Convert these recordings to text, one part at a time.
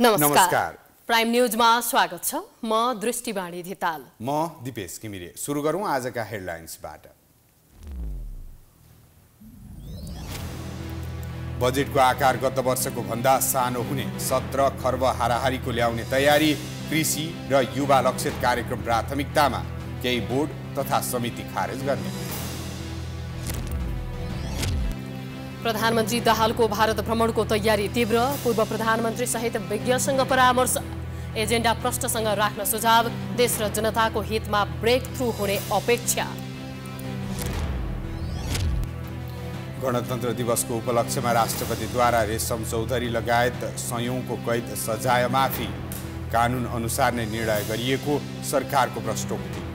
नमस्कार प्राइम न्युजमा स्वागत छ म दृष्टिवाणी धिताल म दिपेश किमिरे सुरु गरौँ आजका हेडलाइन्सबाट बजेटको आकार गत वर्षको भन्दा सानो हुने सत्र खर्ब हाराहारीको ल्याउने तयारी कृषि र युवा लक्षित कार्यक्रम प्राथमिकतामा केही बोर्ड तथा समिति खारेज गर्ने प्रधानमन्त्री दाहालको भारत भ्रमणको तयारी तीव्र पूर्व प्रधानमन्त्री सहित विज्ञसँग परामर्श एजेन्डा प्रष्टसँग राख्न सुझाव देश र जनताको हितमा ब्रेक थ्रु हुने अपेक्षा गणतन्त्र दिवसको उपलक्ष्यमा राष्ट्रपतिद्वारा रेशम चौधरी लगायत सयौंको कैद सजायमाथि कानुन अनुसार नै निर्णय गरिएको सरकारको प्रष्टोक्ति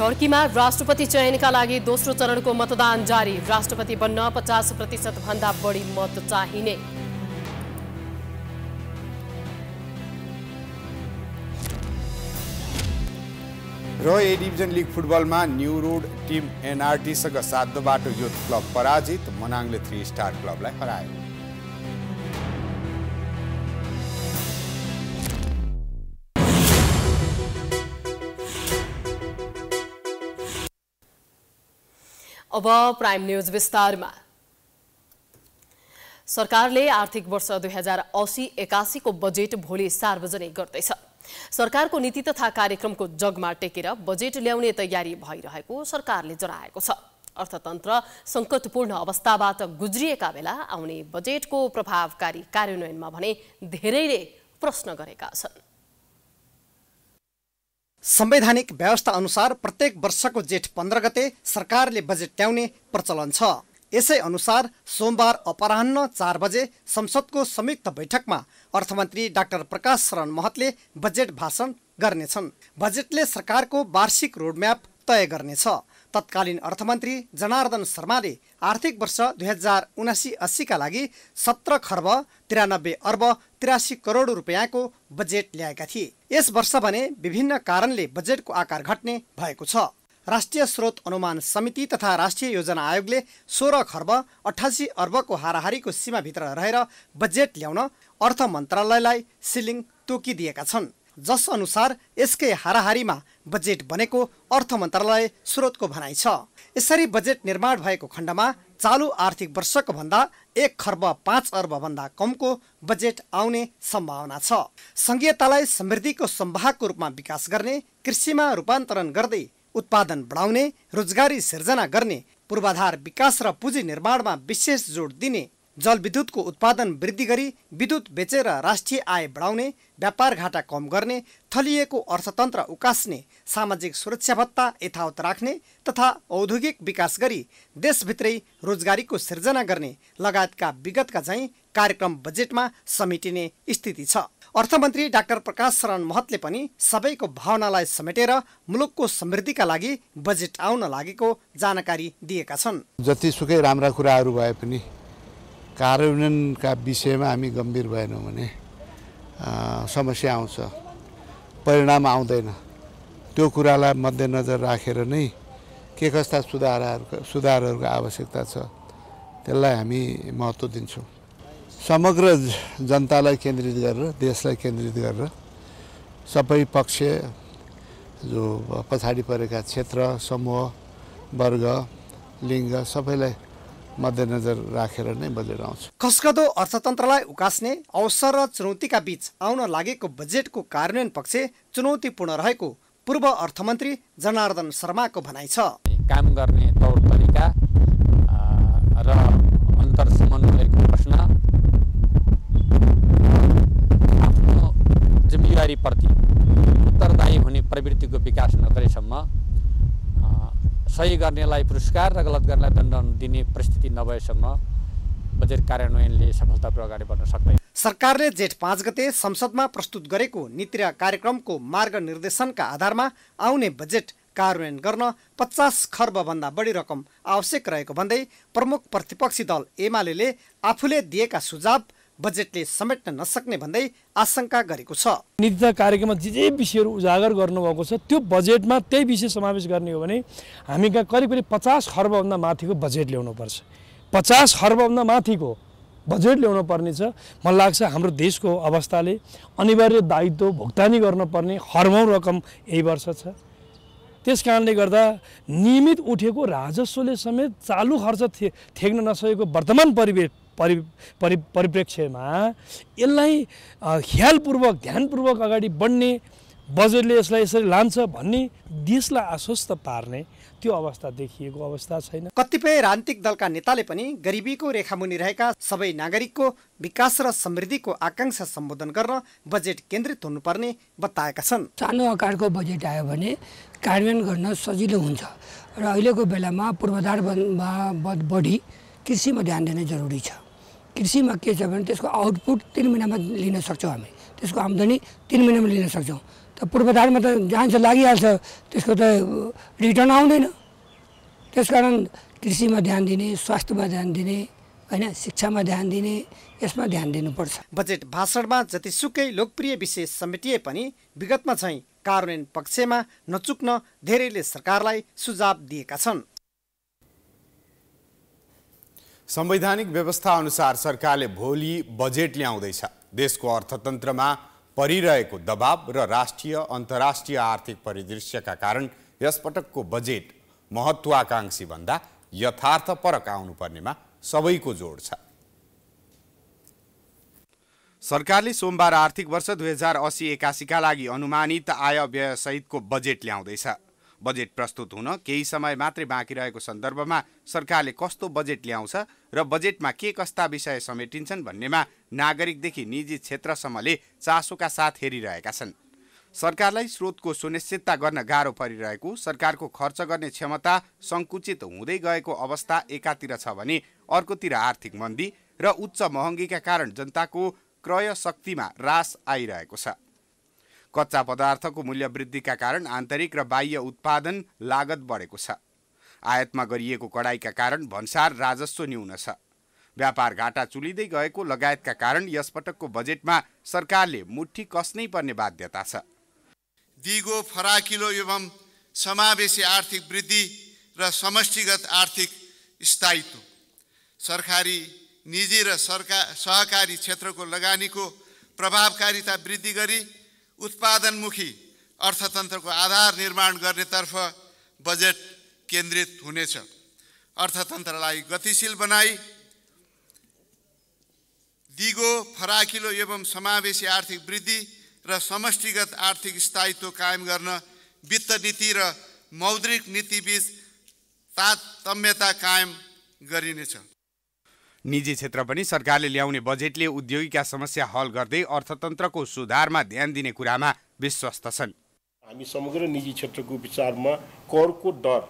टर्कीमा राष्ट्रपति चयनका लागि दोस्रो चरणको मतदान जारी राष्ट्रपति बन्न पचास प्रतिशतभन्दा बढी मत चाहिने र ए डिभिजन लिग फुटबलमा न्यू रोड टिम एनआरटीसँग सात बाटो युथ क्लब पराजित मनाङले थ्री स्टार क्लबलाई हरायो अब प्राइम न्युज विस्तारमा सरकारले आर्थिक वर्ष दुई हजार असी एकासीको बजेट भोलि सार्वजनिक गर्दैछ सरकारको नीति तथा कार्यक्रमको जगमा टेकेर बजेट ल्याउने तयारी भइरहेको सरकारले जनाएको छ अर्थतन्त्र सङ्कटपूर्ण अवस्थाबाट गुज्रिएका बेला आउने बजेटको प्रभावकारी कार्यान्वयनमा भने धेरैले प्रश्न गरेका छन् संवैधानिक व्यवस्था अनुसार प्रत्येक वर्षको जेठ पन्ध्र गते सरकारले बजेट ल्याउने प्रचलन छ यसै अनुसार सोमबार अपराह्न चार बजे संसदको संयुक्त बैठकमा अर्थमन्त्री डाक्टर प्रकाश शरण महतले बजेट भाषण गर्नेछन् बजेटले सरकारको वार्षिक रोडम्याप तय गर्नेछ तत्कालीन अर्थमन्त्री जनार्दन शर्माले आर्थिक वर्ष दुई हजार उनासी अस्सीका लागि सत्र खर्ब त्रियानब्बे अर्ब त्रियासी करोड रुपियाँको बजेट ल्याएका थिए यस वर्ष भने विभिन्न कारणले बजेटको आकार घट्ने भएको छ राष्ट्रिय स्रोत अनुमान समिति तथा राष्ट्रिय योजना आयोगले सोह्र खर्ब अठासी अर्बको हाराहारीको सीमाभित्र रहेर बजेट ल्याउन अर्थ मन्त्रालयलाई सिलिङ तोकिदिएका छन् जसअनुसार यसकै हाराहारीमा बजेट बनेको अर्थ मन्त्रालय स्रोतको भनाइ छ यसरी बजेट निर्माण भएको खण्डमा चालु आर्थिक वर्षको भन्दा एक खर्ब पाँच अर्ब भन्दा कमको बजेट आउने सम्भावना छ संघीयतालाई समृद्धिको सम्भागको रूपमा विकास गर्ने कृषिमा रूपान्तरण गर्दै उत्पादन बढाउने रोजगारी सिर्जना गर्ने पूर्वाधार विकास र पुँजी निर्माणमा विशेष जोड दिने जलविद्युतको उत्पादन वृद्धि गरी विद्युत बेचेर राष्ट्रिय आय बढाउने व्यापार घाटा कम गर्ने थलिएको अर्थतन्त्र उकास्ने सामाजिक सुरक्षा भत्ता यथावत राख्ने तथा औद्योगिक विकास गरी देशभित्रै रोजगारीको सिर्जना गर्ने लगायतका विगतका झैँ कार्यक्रम बजेटमा समेटिने स्थिति छ अर्थमन्त्री डाक्टर प्रकाश शरण महतले पनि सबैको भावनालाई समेटेर मुलुकको समृद्धिका लागि बजेट आउन लागेको जानकारी दिएका छन् जतिसुकै राम्रा कुराहरू भए पनि कार्यान्वयनका विषयमा हामी गम्भीर भएनौँ भने समस्या आउँछ परिणाम आउँदैन त्यो कुरालाई मध्यनजर राखेर नै के कस्ता सुधारहरूको सुधारहरूको आवश्यकता छ त्यसलाई हामी महत्त्व दिन्छौँ समग्र जनतालाई केन्द्रित गरेर देशलाई केन्द्रित गरेर सबै पक्ष जो पछाडि परेका क्षेत्र समूह वर्ग लिङ्ग सबैलाई मध्यनजर राखेर नै बजेट आउँछ खस्कदो अर्थतन्त्रलाई उकास्ने अवसर र चुनौतीका बीच आउन लागेको बजेटको कार्यान्वयन पक्ष चुनौतीपूर्ण रहेको पूर्व अर्थमन्त्री जनार्दन शर्माको भनाइ छ काम गर्ने तौर तरिका र अन्तर समन्वयको प्रश्न आफ्नो जिम्मेवारीप्रति उत्तरदायी हुने प्रवृत्तिको विकास नगरेसम्म सही गर्नेलाई पुरस्कार र गलत गर्नेलाई दण्ड दिने परिस्थिति नभएसम्म बजेट कार्यान्वयनले सफलतापूर्वक अगाडि बढ्न सक्दैन सरकारले जेठ पाँच गते संसदमा प्रस्तुत गरेको नीति र कार्यक्रमको मार्ग निर्देशनका आधारमा आउने बजेट कार्यान्वयन गर्न पचास खर्बभन्दा बढी रकम आवश्यक रहेको भन्दै प्रमुख प्रतिपक्षी दल एमाले आफूले दिएका सुझाव बजेटले समेट्न नसक्ने भन्दै आशंका गरेको छ तथा कार्यक्रममा जे जे विषयहरू उजागर गर्नुभएको छ त्यो बजेटमा त्यही विषय समावेश गर्ने हो भने हामी कहाँ करिब करिब पचास खर्बभन्दा माथिको बजेट ल्याउनुपर्छ पचास खर्बभन्दा माथिको बजेट ल्याउनु पर्नेछ मलाई लाग्छ हाम्रो देशको अवस्थाले अनिवार्य दायित्व भुक्तानी गर्नुपर्ने हर्मौँ रकम यही वर्ष छ त्यस कारणले गर्दा नियमित उठेको राजस्वले समेत चालु खर्च थे नसकेको वर्तमान परिवेश परि परि परिप्रेक्ष्यमा यसलाई ख्यालपूर्वक ध्यानपूर्वक अगाडि बढ्ने बजेटले यसलाई यसरी लान्छ भन्ने देशलाई आश्वस्त पार्ने त्यो अवस्था देखिएको अवस्था छैन कतिपय राजनीतिक दलका नेताले पनि गरिबीको रेखा मुनि रहेका सबै नागरिकको विकास र समृद्धिको आकाङ्क्षा सम्बोधन गर्न बजेट केन्द्रित हुनुपर्ने बताएका छन् सानो आकारको बजेट आयो भने कार्यान्वयन गर्न सजिलो हुन्छ र अहिलेको बेलामा पूर्वाधार बढी कृषिमा ध्यान दिन जरुरी छ कृषिमा के छ भने त्यसको आउटपुट तिन महिनामा लिन सक्छौँ हामी त्यसको आम्दानी तिन महिनामा लिन सक्छौँ त पूर्वाधारमा त जान्छ लागिहाल्छ त्यसको त रिटर्न आउँदैन त्यस कारण कृषिमा ध्यान दिने स्वास्थ्यमा ध्यान दिने होइन शिक्षामा ध्यान दिने यसमा ध्यान दिनुपर्छ बजेट भाषणमा जतिसुकै लोकप्रिय विषय समेटिए पनि विगतमा चाहिँ कार्यान्वयन पक्षमा नचुक्न धेरैले सरकारलाई सुझाव दिएका छन् संवैधानिक व्यवस्था अनुसार सरकारले भोलि बजेट ल्याउँदैछ देशको अर्थतन्त्रमा परिरहेको दबाव र राष्ट्रिय अन्तर्राष्ट्रिय आर्थिक परिदृश्यका कारण यसपटकको बजेट महत्वाकांक्षी भन्दा यथार्थपरक आउनुपर्नेमा सबैको जोड छ सरकारले सोमबार आर्थिक वर्ष दुई हजार असी एकासीका लागि अनुमानित आय व्ययसहितको बजेट ल्याउँदैछ बजेट प्रस्तुत हुन केही समय मात्रै बाँकी रहेको सन्दर्भमा सरकारले कस्तो बजेट ल्याउँछ र बजेटमा के कस्ता विषय समेटिन्छन् भन्नेमा नागरिकदेखि निजी क्षेत्रसम्मले चासोका साथ हेरिरहेका छन् सरकारलाई स्रोतको सुनिश्चितता गर्न गाह्रो परिरहेको सरकारको खर्च गर्ने क्षमता सङ्कुचित हुँदै गएको अवस्था एकातिर छ भने अर्कोतिर आर्थिक मन्दी र उच्च महँगीका कारण जनताको क्रय शक्तिमा रास आइरहेको छ कच्चा पदार्थको मूल्य वृद्धिका कारण आन्तरिक र बाह्य उत्पादन लागत बढेको छ आयातमा गरिएको कडाईका कारण भन्सार राजस्व न्यून छ व्यापार घाटा चुलिँदै गएको लगायतका कारण यसपटकको बजेटमा सरकारले मुठी कस्नै पर्ने बाध्यता छ दिगो फराकिलो एवं समावेशी आर्थिक वृद्धि र समष्टिगत आर्थिक स्थायित्व सरकारी निजी र सरकार सहकारी क्षेत्रको लगानीको प्रभावकारिता वृद्धि गरी उत्पादनमुखी अर्थतन्त्रको आधार निर्माण गर्नेतर्फ बजेट केन्द्रित हुनेछ अर्थतन्त्रलाई गतिशील बनाई दिगो फराकिलो एवं समावेशी आर्थिक वृद्धि र समष्टिगत आर्थिक स्थायित्व कायम गर्न वित्त नीति र मौद्रिक नीतिबीच तारतम्यता कायम गरिनेछ निजी क्षेत्र पनि सरकारले ल्याउने बजेटले उद्योगिका समस्या हल गर्दै अर्थतन्त्रको सुधारमा ध्यान दिने कुरामा विश्वस्त छन् हामी समग्र निजी क्षेत्रको विचारमा करको डर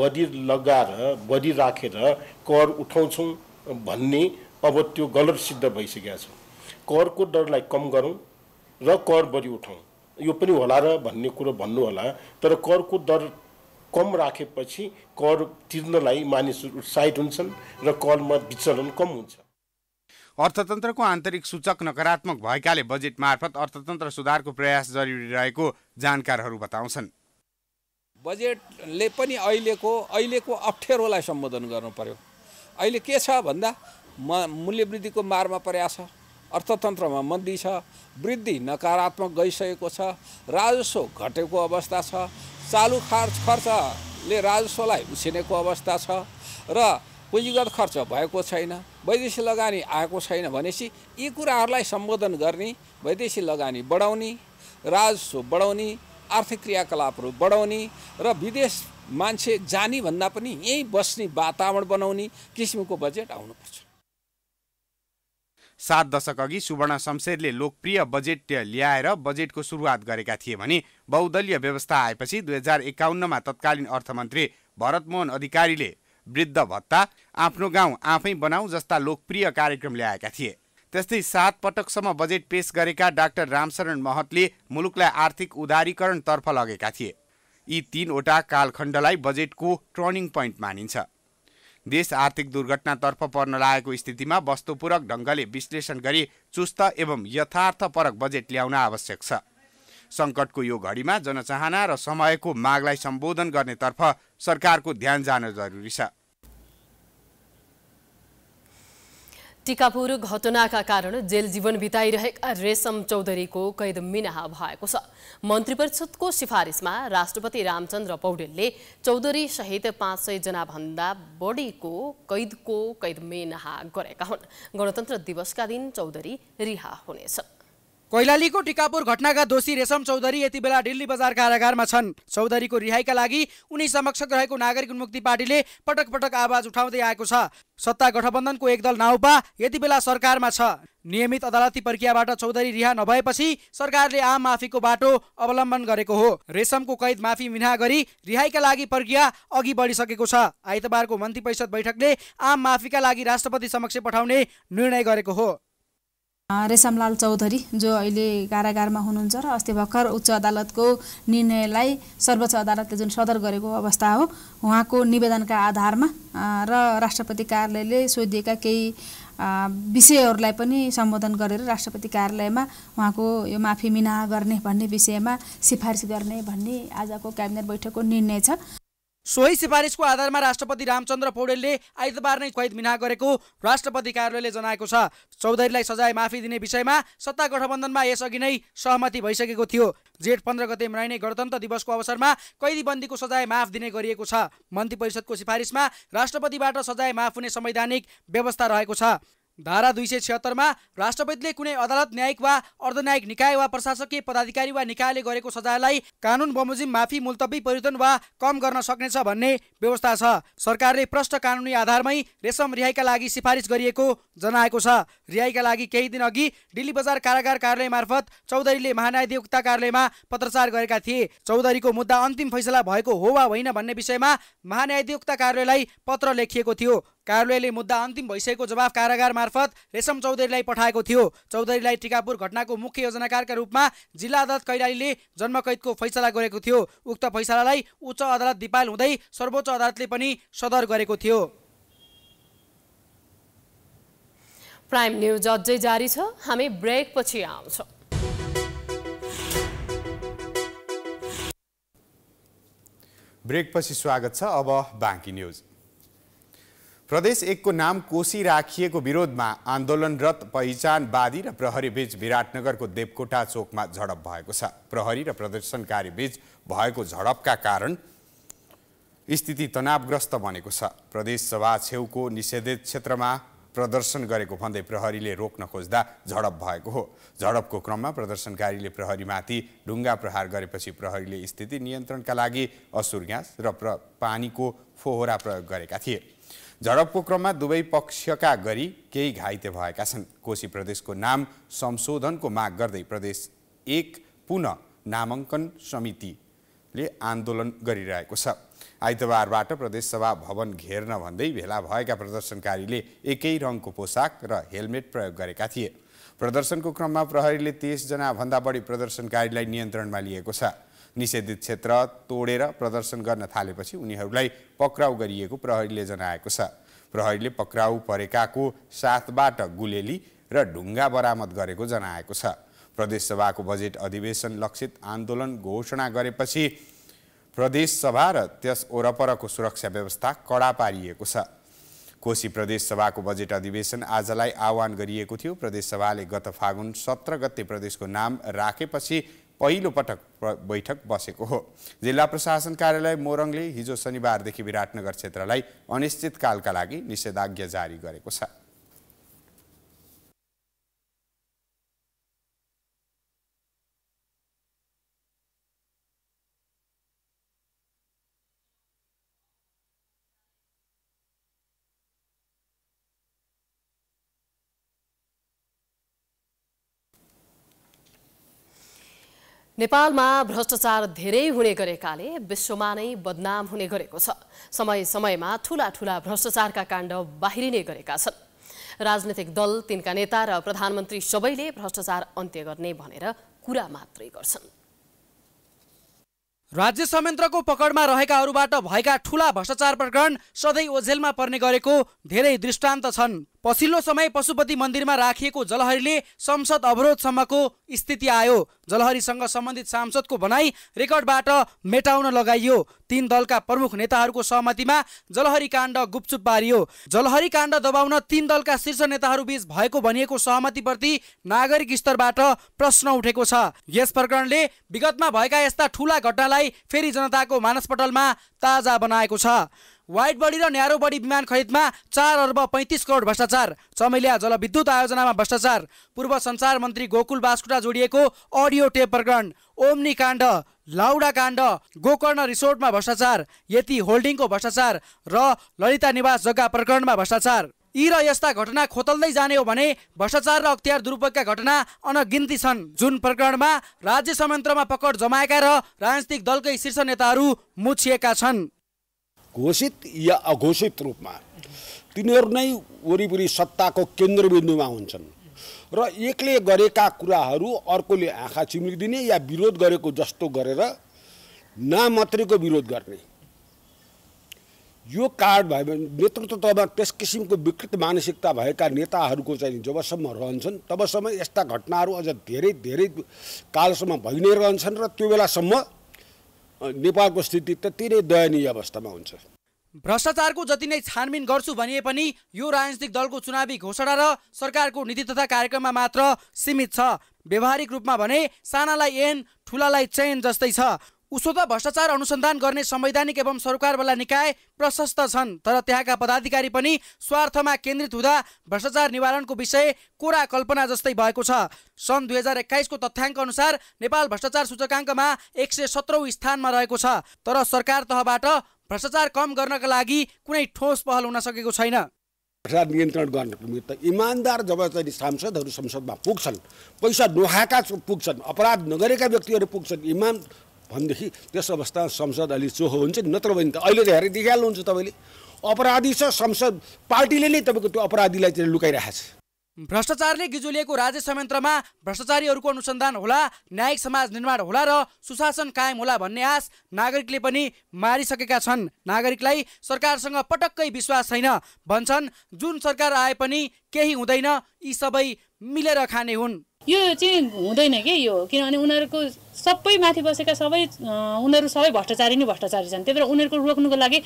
बढी लगाएर बढी राखेर कर उठाउँछौँ भन्ने अब त्यो गलत सिद्ध भइसकेका छ करको डरलाई कम गरौँ र कर बढी उठाउँ यो पनि होला र भन्ने कुरो भन्नु होला तर करको दर कम राखेपछि कर तिर्नलाई मानिसहरू उत्साहित हुन्छन् र करमा विचलन कम हुन्छ अर्थतन्त्रको आन्तरिक सूचक नकारात्मक भएकाले बजेट मार्फत अर्थतन्त्र सुधारको प्रयास जरुरी रहेको जानकारहरू बताउँछन् बजेटले पनि अहिलेको अहिलेको अप्ठ्यारोलाई सम्बोधन गर्नु पर्यो अहिले के छ भन्दा म मूल्यवृद्धिको मारमा प्रयास छ अर्थतन्त्रमा मन्दी छ वृद्धि नकारात्मक गइसकेको छ राजस्व घटेको अवस्था छ चालु खर्च खर्चले राजस्वलाई उछिनेको अवस्था छ र पुँजीगत खर्च भएको छैन वैदेशिक लगानी आएको छैन भनेपछि यी कुराहरूलाई सम्बोधन गर्ने वैदेशिक लगानी बढाउने राजस्व बढाउने आर्थिक क्रियाकलापहरू बढाउने र विदेश मान्छे जाने भन्दा पनि यहीँ बस्ने वातावरण बनाउने किसिमको बजेट आउनुपर्छ सात दशक अघि सुवर्ण शमशेरले लोकप्रिय बजेट ल्याएर बजेटको सुरुवात गरेका थिए भने बहुदलीय व्यवस्था आएपछि दुई हजार एकाउन्नमा तत्कालीन अर्थमन्त्री भरतमोहन अधिकारीले वृद्ध भत्ता आफ्नो गाउँ आफै बनाऊ जस्ता लोकप्रिय कार्यक्रम ल्याएका थिए त्यस्तै सात पटकसम्म बजेट पेश गरेका डाक्टर रामशरण महतले मुलुकलाई आर्थिक उदारीकरणतर्फ लगेका थिए यी तीनवटा कालखण्डलाई बजेटको टर्निङ पोइन्ट मानिन्छ देश आर्थिक दुर्घटनातर्फ पर्न लागेको स्थितिमा वस्तुपूरक ढङ्गले विश्लेषण गरी चुस्त एवं यथार्थपरक बजेट ल्याउन आवश्यक छ सङ्कटको यो घडीमा जनचाहना र समयको मागलाई सम्बोधन गर्नेतर्फ सरकारको ध्यान जान जरुरी छ टिकापुर घटनाका कारण जेल जीवन बिताइरहेका रेशम चौधरीको कैद मिनाहा भएको छ मन्त्री परिषदको सिफारिसमा राष्ट्रपति रामचन्द्र पौडेलले चौधरी सहित पाँच भन्दा बढीको कैदको कैद मिनाहा गरेका हुन् गणतन्त्र दिवसका दिन चौधरी रिहा हुनेछन् कैलालीको टिकापुर घटनाका दोषी रेशम चौधरी यति बेला दिल्ली बजार कारागारमा छन् चौधरीको रिहाइका लागि उनी समक्ष रहेको नागरिक उन्मुक्ति पार्टीले पटक पटक आवाज उठाउँदै आएको छ सत्ता गठबन्धनको एक दल नाउपा यति बेला सरकारमा छ नियमित अदालती प्रक्रियाबाट चौधरी रिहा नभएपछि सरकारले आम माफीको बाटो अवलम्बन गरेको हो रेशमको कैद माफी मिना गरी रिहाइका लागि प्रक्रिया अघि बढिसकेको छ आइतबारको मन्त्री परिषद बैठकले आम माफीका लागि राष्ट्रपति समक्ष पठाउने निर्णय गरेको हो रेशमलाल चौधरी जो अहिले कारागारमा हुनुहुन्छ र अस्ति भर्खर उच्च अदालतको निर्णयलाई सर्वोच्च अदालतले जुन सदर गरेको अवस्था हो उहाँको निवेदनका आधारमा र राष्ट्रपति कार्यालयले सोधिएका केही विषयहरूलाई पनि सम्बोधन गरेर राष्ट्रपति कार्यालयमा उहाँको यो माफी मिना गर्ने भन्ने विषयमा सिफारिस गर्ने भन्ने आजको क्याबिनेट बैठकको निर्णय छ सोही सिफारिसको आधारमा राष्ट्रपति रामचन्द्र पौडेलले आइतबार नै कैद मिना गरेको राष्ट्रपति कार्यालयले जनाएको छ चौधरीलाई सजाय माफी दिने विषयमा सत्ता गठबन्धनमा यसअघि नै सहमति भइसकेको थियो जेठ पन्ध्र गते मनाइने गणतन्त्र दिवसको अवसरमा कैदीबन्दीको सजाय माफ दिने गरिएको छ मन्त्री परिषदको सिफारिसमा राष्ट्रपतिबाट सजाय माफ हुने संवैधानिक व्यवस्था रहेको छ धारा दुई सय छिहत्तरमा राष्ट्रपतिले कुनै अदालत न्यायिक वा अर्ध न्यायिक निकाय वा प्रशासकीय पदाधिकारी वा निकायले गरेको सजायलाई कानुन बमोजिम माफी मुल्तवी परिवर्तन वा कम गर्न सक्नेछ भन्ने व्यवस्था छ सरकारले प्रष्ट कानुनी आधारमै रेशम रिहाइका लागि सिफारिस गरिएको जनाएको छ रिहाइका लागि केही दिन अघि दिल्ली बजार कारागार कार्यालय मार्फत चौधरीले महान्यायाधिवक्ता कार्यालयमा पत्रचार गरेका थिए चौधरीको मुद्दा अन्तिम फैसला भएको हो वा होइन भन्ने विषयमा महान्यायाधिवक्ता कार्यालयलाई पत्र लेखिएको थियो कार्यालयले मुद्दा अन्तिम भइसकेको जवाफ कारागार मार्फत रेशम चौधरीलाई पठाएको थियो चौधरीलाई टिकापुर घटनाको मुख्य योजनाकारका रूपमा जिल्ला अदालत कैलालीले जन्मकैदको फैसला गरेको थियो उक्त फैसलालाई उच्च अदालत दिपाल हुँदै सर्वोच्च अदालतले पनि सदर गरेको थियो प्राइम न्युज अझै जारी छ हामी ब्रेक पछि आउँछौँ ब्रेकपछि स्वागत छ अब बाँकी न्युज प्रदेश एकको नाम कोसी राखिएको विरोधमा आन्दोलनरत पहिचानवादी र प्रहरीबीच विराटनगरको देवकोटा चोकमा झडप भएको छ प्रहरी र प्रदर्शनकारीबीच भएको झडपका कारण स्थिति तनावग्रस्त बनेको छ प्रदेश सभा छेउको निषेधित क्षेत्रमा प्रदर्शन गरेको भन्दै प्रहरीले रोक्न खोज्दा झडप भएको हो झडपको क्रममा प्रदर्शनकारीले प्रहरीमाथि ढुङ्गा प्रहार गरेपछि प्रहरीले स्थिति नियन्त्रणका लागि असुर ग्यास र पानीको फोहोरा प्रयोग गरेका थिए झडपको क्रममा दुवै पक्षका गरी केही घाइते भएका छन् कोशी प्रदेशको नाम संशोधनको माग गर्दै प्रदेश एक पुनः नामाङ्कन समितिले आन्दोलन गरिरहेको छ आइतबारबाट प्रदेशसभा भवन घेर्न भन्दै भेला भएका प्रदर्शनकारीले एकै रङको पोसाक र हेलमेट प्रयोग गरेका थिए प्रदर्शनको क्रममा प्रहरीले तेइसजनाभन्दा बढी प्रदर्शनकारीलाई नियन्त्रणमा लिएको छ निषेधित क्षेत्र तोडेर प्रदर्शन गर्न थालेपछि उनीहरूलाई पक्राउ गरिएको प्रहरीले जनाएको छ प्रहरीले पक्राउ परेकाको साथबाट गुलेली र ढुङ्गा बरामद गरेको जनाएको छ प्रदेशसभाको बजेट अधिवेशन लक्षित आन्दोलन घोषणा गरेपछि प्रदेशसभा र त्यस वरपरको सुरक्षा व्यवस्था कडा पारिएको छ कोशी प्रदेशसभाको बजेट अधिवेशन आजलाई आह्वान गरिएको थियो प्रदेशसभाले गत फागुन सत्र गते प्रदेशको नाम राखेपछि पहिलो पटक बैठक बसेको हो जिल्ला प्रशासन कार्यालय मोरङले हिजो शनिबारदेखि विराटनगर क्षेत्रलाई अनिश्चितकालका लागि निषेधाज्ञा जारी गरेको छ नेपालमा भ्रष्टाचार धेरै हुने गरेकाले विश्वमा नै बदनाम हुने गरेको छ समय समयमा ठूला ठूला भ्रष्टाचारका काण्ड बाहिरिने गरेका छन् राजनैतिक दल तिनका नेता र प्रधानमन्त्री सबैले भ्रष्टाचार अन्त्य गर्ने भनेर कुरा मात्रै गर्छन् राज्य संयन्त्रको पकडमा रहेकाहरूबाट भएका ठूला भ्रष्टाचार प्रकरण सधैँ ओझेलमा पर्ने गरेको धेरै दृष्टान्त छन् पछिल्लो समय पशुपति मन्दिरमा राखिएको जलहरीले संसद अवरोधसम्मको स्थिति आयो जलहरीसँग सम्बन्धित सांसदको भनाई रेकर्डबाट मेटाउन लगाइयो तीन दलका प्रमुख नेताहरूको सहमतिमा जलहरी काण्ड गुपचुप पारियो जलहरी काण्ड दबाउन तीन दलका शीर्ष नेताहरूबीच भएको भनिएको सहमतिप्रति नागरिक स्तरबाट प्रश्न उठेको छ यस प्रकरणले विगतमा भएका यस्ता ठुला घटनालाई फेरि जनताको मानसपटलमा ताजा बनाएको छ वाइट बडी र न्यारो बडी विमान खरिदमा चार अर्ब पैँतिस करोड भ्रष्टाचार चमेलिया जलविद्युत आयोजनामा भ्रष्टाचार पूर्व संसार मन्त्री गोकुल बास्कुटा जोडिएको अडियो टेप प्रकरण ओम्नी काण्ड लाउडा काण्ड गोकर्ण रिसोर्टमा भ्रष्टाचार यति होल्डिङको भ्रष्टाचार र ललिता निवास जग्गा प्रकरणमा भ्रष्टाचार यी र यस्ता घटना खोतल्दै जाने हो भने भ्रष्टाचार र अख्तियार दुरुपयोगका घटना अनगिन्ती छन् जुन प्रकरणमा राज्य संयन्त्रमा पकड जमाएका र राजनीतिक दलकै शीर्ष नेताहरू मुछिएका छन् घोषित या अघोषित रूपमा तिनीहरू नै वरिपरि सत्ताको केन्द्रबिन्दुमा हुन्छन् र एकले गरेका कुराहरू अर्कोले आँखा चिम्लिदिने या विरोध गरेको जस्तो गरेर मात्रैको विरोध गर्ने यो कार्ड भए नेतृत्व नेतृत्वमा त्यस किसिमको विकृत मानसिकता भएका नेताहरूको चाहिँ जबसम्म रहन्छन् तबसम्म यस्ता घटनाहरू अझ धेरै धेरै कालसम्म भइ नै रहन्छन् र त्यो बेलासम्म नेपालको स्थिति त्यति नै दयनीय अवस्थामा हुन्छ भ्रष्टाचारको जति नै छानबिन गर्छु भनिए पनि यो राजनीतिक दलको चुनावी घोषणा र सरकारको नीति तथा कार्यक्रममा मात्र सीमित छ व्यवहारिक रूपमा भने सानालाई एन ठुलालाई चयन जस्तै छ उसो त भ्रष्टाचार अनुसन्धान गर्ने संवैधानिक एवं सरकारवाला निकाय प्रशस्त छन् तर त्यहाँका पदाधिकारी पनि स्वार्थमा केन्द्रित हुँदा भ्रष्टाचार निवारणको विषय कोरा कल्पना जस्तै भएको छ सन् दुई हजार एक्काइसको तथ्याङ्क अनुसार नेपाल भ्रष्टाचार सूचकाङ्कमा एक सय सत्रौँ स्थानमा रहेको छ तर सरकार तहबाट भ्रष्टाचार कम गर्नका लागि कुनै ठोस पहल हुन सकेको छैन भ्रष्टाचार नियन्त्रण गर्नको निमित्त इमान्दार जब चाहिँ सांसदहरू संसदमा पुग्छन् पैसा नुहाएका पुग्छन् अपराध नगरेका व्यक्तिहरू पुग्छन् इमान भनेदेखि त्यस अवस्थामा संसद अलि चोखो हुन्छ नि नत्र भने त अहिले त हेरेर देखिहाल्नुहुन्छ तपाईँले अपराधी छ संसद पार्टीले नै तपाईँको त्यो अपराधीलाई त्यसले लुकाइरहेको छ भ्रष्टाचारले गिजुलिएको राज्य संयन्त्रमा भ्रष्टाचारीहरूको अनुसन्धान होला न्यायिक समाज निर्माण होला र सुशासन कायम होला भन्ने आश नागरिकले पनि मारिसकेका छन् नागरिकलाई सरकारसँग पटक्कै विश्वास छैन भन्छन् जुन सरकार आए पनि केही हुँदैन यी सबै मिलेर खाने हुन् यो चाहिँ हुँदैन के यो किनभने उनीहरूको सबै माथि बसेका सबै उनीहरू सबै भ्रष्टाचारी नै भ्रष्टाचारी छन् त्यही भएर उनीहरूको रोक्नुको लागि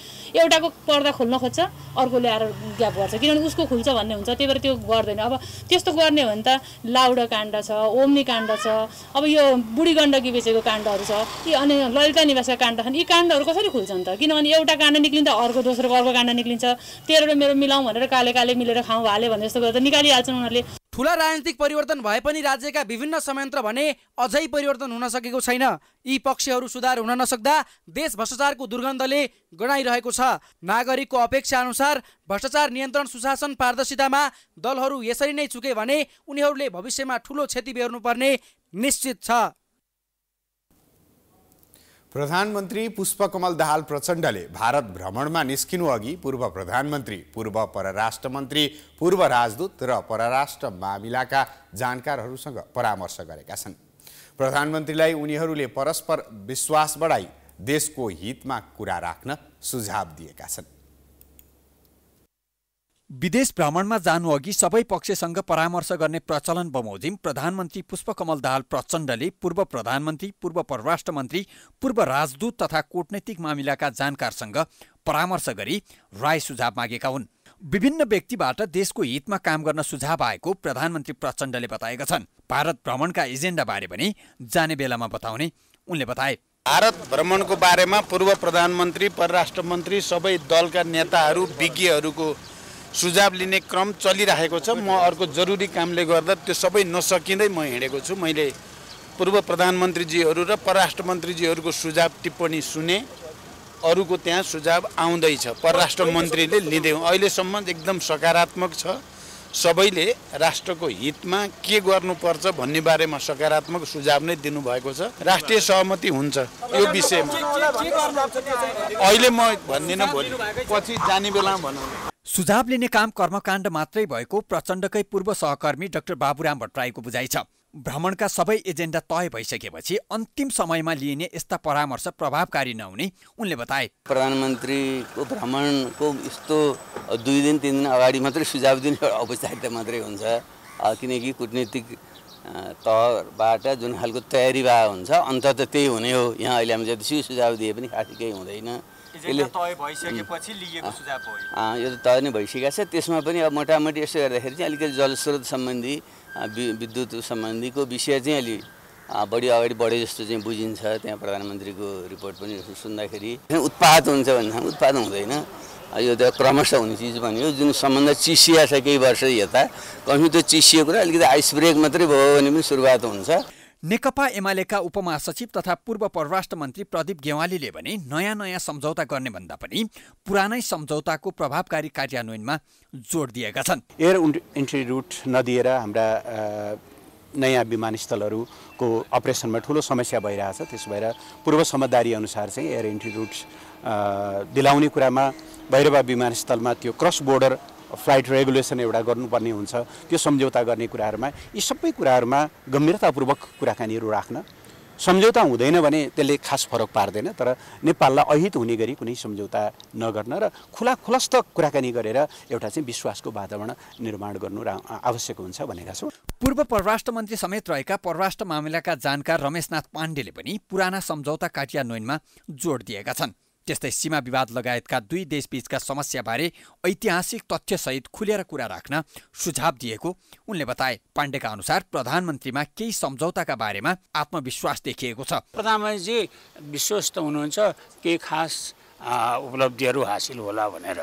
एउटाको पर्दा खोल्न खोज्छ अर्को ल्याएर ग्याप गर्छ किनभने उसको खुल्छ भन्ने हुन्छ त्यही भएर त्यो गर्दैन अब त्यस्तो गर्ने हो भने त लाउडा काण्ड छ ओम्नी काण्ड छ अब यो बुढी गण्डकी बेचेको काण्डहरू छ यी अनि ललिता निवासका काण्ड छन् यी काण्डहरू कसरी खुल्छन् त किनभने एउटा काण्ड निक्लिन्छ अर्को दोस्रोको अर्को काण्ड निक्लिन्छ तेरो मेरो मिलाउँ भनेर काले काले मिलेर खाउँ हाले भने जस्तो गर्दा निकालिहाल्छन् उनीहरूले ठुला राजनीतिक परिवर्तन भए पनि राज्यका विभिन्न संयन्त्र भने अझै परिवर्तन हुन सक्छ सकेको छैन यी पक्षहरू सुधार हुन नसक्दा देश भ्रष्टाचारको दुर्गन्धले गणाइरहेको छ नागरिकको अपेक्षा अनुसार भ्रष्टाचार नियन्त्रण सुशासन पारदर्शितामा दलहरू यसरी नै चुके भने उनीहरूले भविष्यमा ठुलो क्षति बेहोर्नुपर्ने निश्चित छ प्रधानमन्त्री पुष्पकमल दाहाल प्रचण्डले भारत भ्रमणमा निस्किनु अघि पूर्व प्रधानमन्त्री पूर्व परराष्ट्र मन्त्री पूर्व राजदूत र परराष्ट्र मामिलाका जानकारहरूसँग परामर्श गरेका छन् प्रधानमन्त्रीलाई उनीहरूले परस्पर विश्वास बढाई देशको हितमा कुरा राख्न सुझाव दिएका छन् विदेश भ्रमणमा जानुअघि सबै पक्षसँग परामर्श गर्ने प्रचलन बमोजिम प्रधानमन्त्री पुष्पकमल दाहाल प्रचण्डले पूर्व प्रधानमन्त्री पूर्व परराष्ट्र मन्त्री पूर्व राजदूत तथा कूटनैतिक मामिलाका जानकारसँग परामर्श गरी राय सुझाव मागेका हुन् विभिन्न व्यक्तिबाट देशको हितमा काम गर्न सुझाव आएको प्रधानमन्त्री प्रचण्डले बताएका छन् भारत भ्रमणका एजेन्डाबारे पनि जाने बेलामा बताउने उनले बताए भारत भ्रमणको बारेमा पूर्व प्रधानमन्त्री परराष्ट्र मन्त्री सबै दलका नेताहरू विज्ञहरूको सुझाव लिने क्रम चलिरहेको छ म अर्को जरुरी कामले गर्दा त्यो सबै नसकिँदै म हिँडेको छु मैले पूर्व प्रधानमन्त्रीजीहरू र परराष्ट्र मन्त्रीजीहरूको सुझाव टिप्पणी सुने अरूको त्यहाँ सुझाव आउँदैछ परराष्ट्र मन्त्रीले लिँदै अहिलेसम्म एकदम सकारात्मक छ सबैले राष्ट्रको हितमा के गर्नुपर्छ भन्ने बारेमा सकारात्मक सुझाव नै दिनुभएको छ राष्ट्रिय सहमति हुन्छ यो विषयमा अहिले म भन्दिनँ भोलि पछि जाने बेलामा भनौँ सुझाव लिने काम कर्मकाण्ड मात्रै भएको प्रचण्डकै पूर्व सहकर्मी डाक्टर बाबुराम भट्टराईको बुझाइ छ भ्रमणका सबै एजेन्डा तय भइसकेपछि अन्तिम समयमा लिइने यस्ता परामर्श प्रभावकारी नहुने उनले बताए प्रधानमन्त्रीको भ्रमणको यस्तो दुई दिन तिन दिन अगाडि मात्रै सुझाव दिने औपचारिकता मात्रै हुन्छ किनकि कुटनीतिक तहबाट जुन खालको तयारी भए हुन्छ अन्त त त्यही हुने हो यहाँ अहिले हामी जति सुझाव दिए पनि खासै केही हुँदैन यो त तय नै भइसकेको छ त्यसमा पनि अब मोटामोटी यसो हेर्दाखेरि चाहिँ अलिकति जलस्रोत सम्बन्धी विद्युत सम्बन्धीको विषय चाहिँ अलि बढी अगाडि बढे जस्तो चाहिँ बुझिन्छ त्यहाँ प्रधानमन्त्रीको रिपोर्ट पनि सुन्दाखेरि उत्पाद हुन्छ भन्दा उत्पादन हुँदैन यो त क्रमशः हुने चिज भन्यो जुन सम्बन्ध चिसिया छ केही वर्ष यता कम्प्युटर चिसिएको र अलिकति आइस ब्रेक मात्रै भयो भने पनि सुरुवात हुन्छ नेकपा एमालेका उपमहासचिव तथा पूर्व परराष्ट्र मन्त्री प्रदीप गेवालीले भने नयाँ नयाँ सम्झौता गर्ने भन्दा पनि पुरानै सम्झौताको प्रभावकारी कार्यान्वयनमा जोड दिएका छन् एयर इन्ट्री रुट नदिएर हाम्रा नयाँ विमानस्थलहरूको अपरेसनमा ठुलो समस्या भइरहेछ त्यसो भएर पूर्व समझदारी अनुसार चाहिँ एयर इन्ट्री रुट दिलाउने कुरामा भैरवा विमानस्थलमा त्यो क्रस बोर्डर फ्लाइट रेगुलेसन एउटा गर्नुपर्ने हुन्छ त्यो सम्झौता गर्ने कुराहरूमा यी सबै कुराहरूमा गम्भीरतापूर्वक कुराकानीहरू राख्न सम्झौता हुँदैन भने त्यसले खास फरक पार्दैन तर नेपाललाई अहित हुने गरी कुनै सम्झौता नगर्न र खुला खुलस्त कुराकानी गरेर एउटा चाहिँ विश्वासको वातावरण निर्माण गर्नु आवश्यक हुन्छ भनेका छौँ पूर्व परराष्ट्र मन्त्री समेत रहेका परराष्ट्र मामिलाका जानकार रमेशनाथ पाण्डेले पनि पुराना सम्झौता काटिया नोइनमा जोड दिएका छन् त्यस्तै सीमा विवाद लगायतका दुई देशबीचका समस्याबारे ऐतिहासिक तथ्यसहित खुलेर कुरा राख्न सुझाव दिएको उनले बताए पाण्डेका अनुसार प्रधानमन्त्रीमा केही सम्झौताका बारेमा आत्मविश्वास देखिएको छ प्रधानमन्त्रीजी विश्वस्त हुनुहुन्छ केही खास उपलब्धिहरू हासिल होला भनेर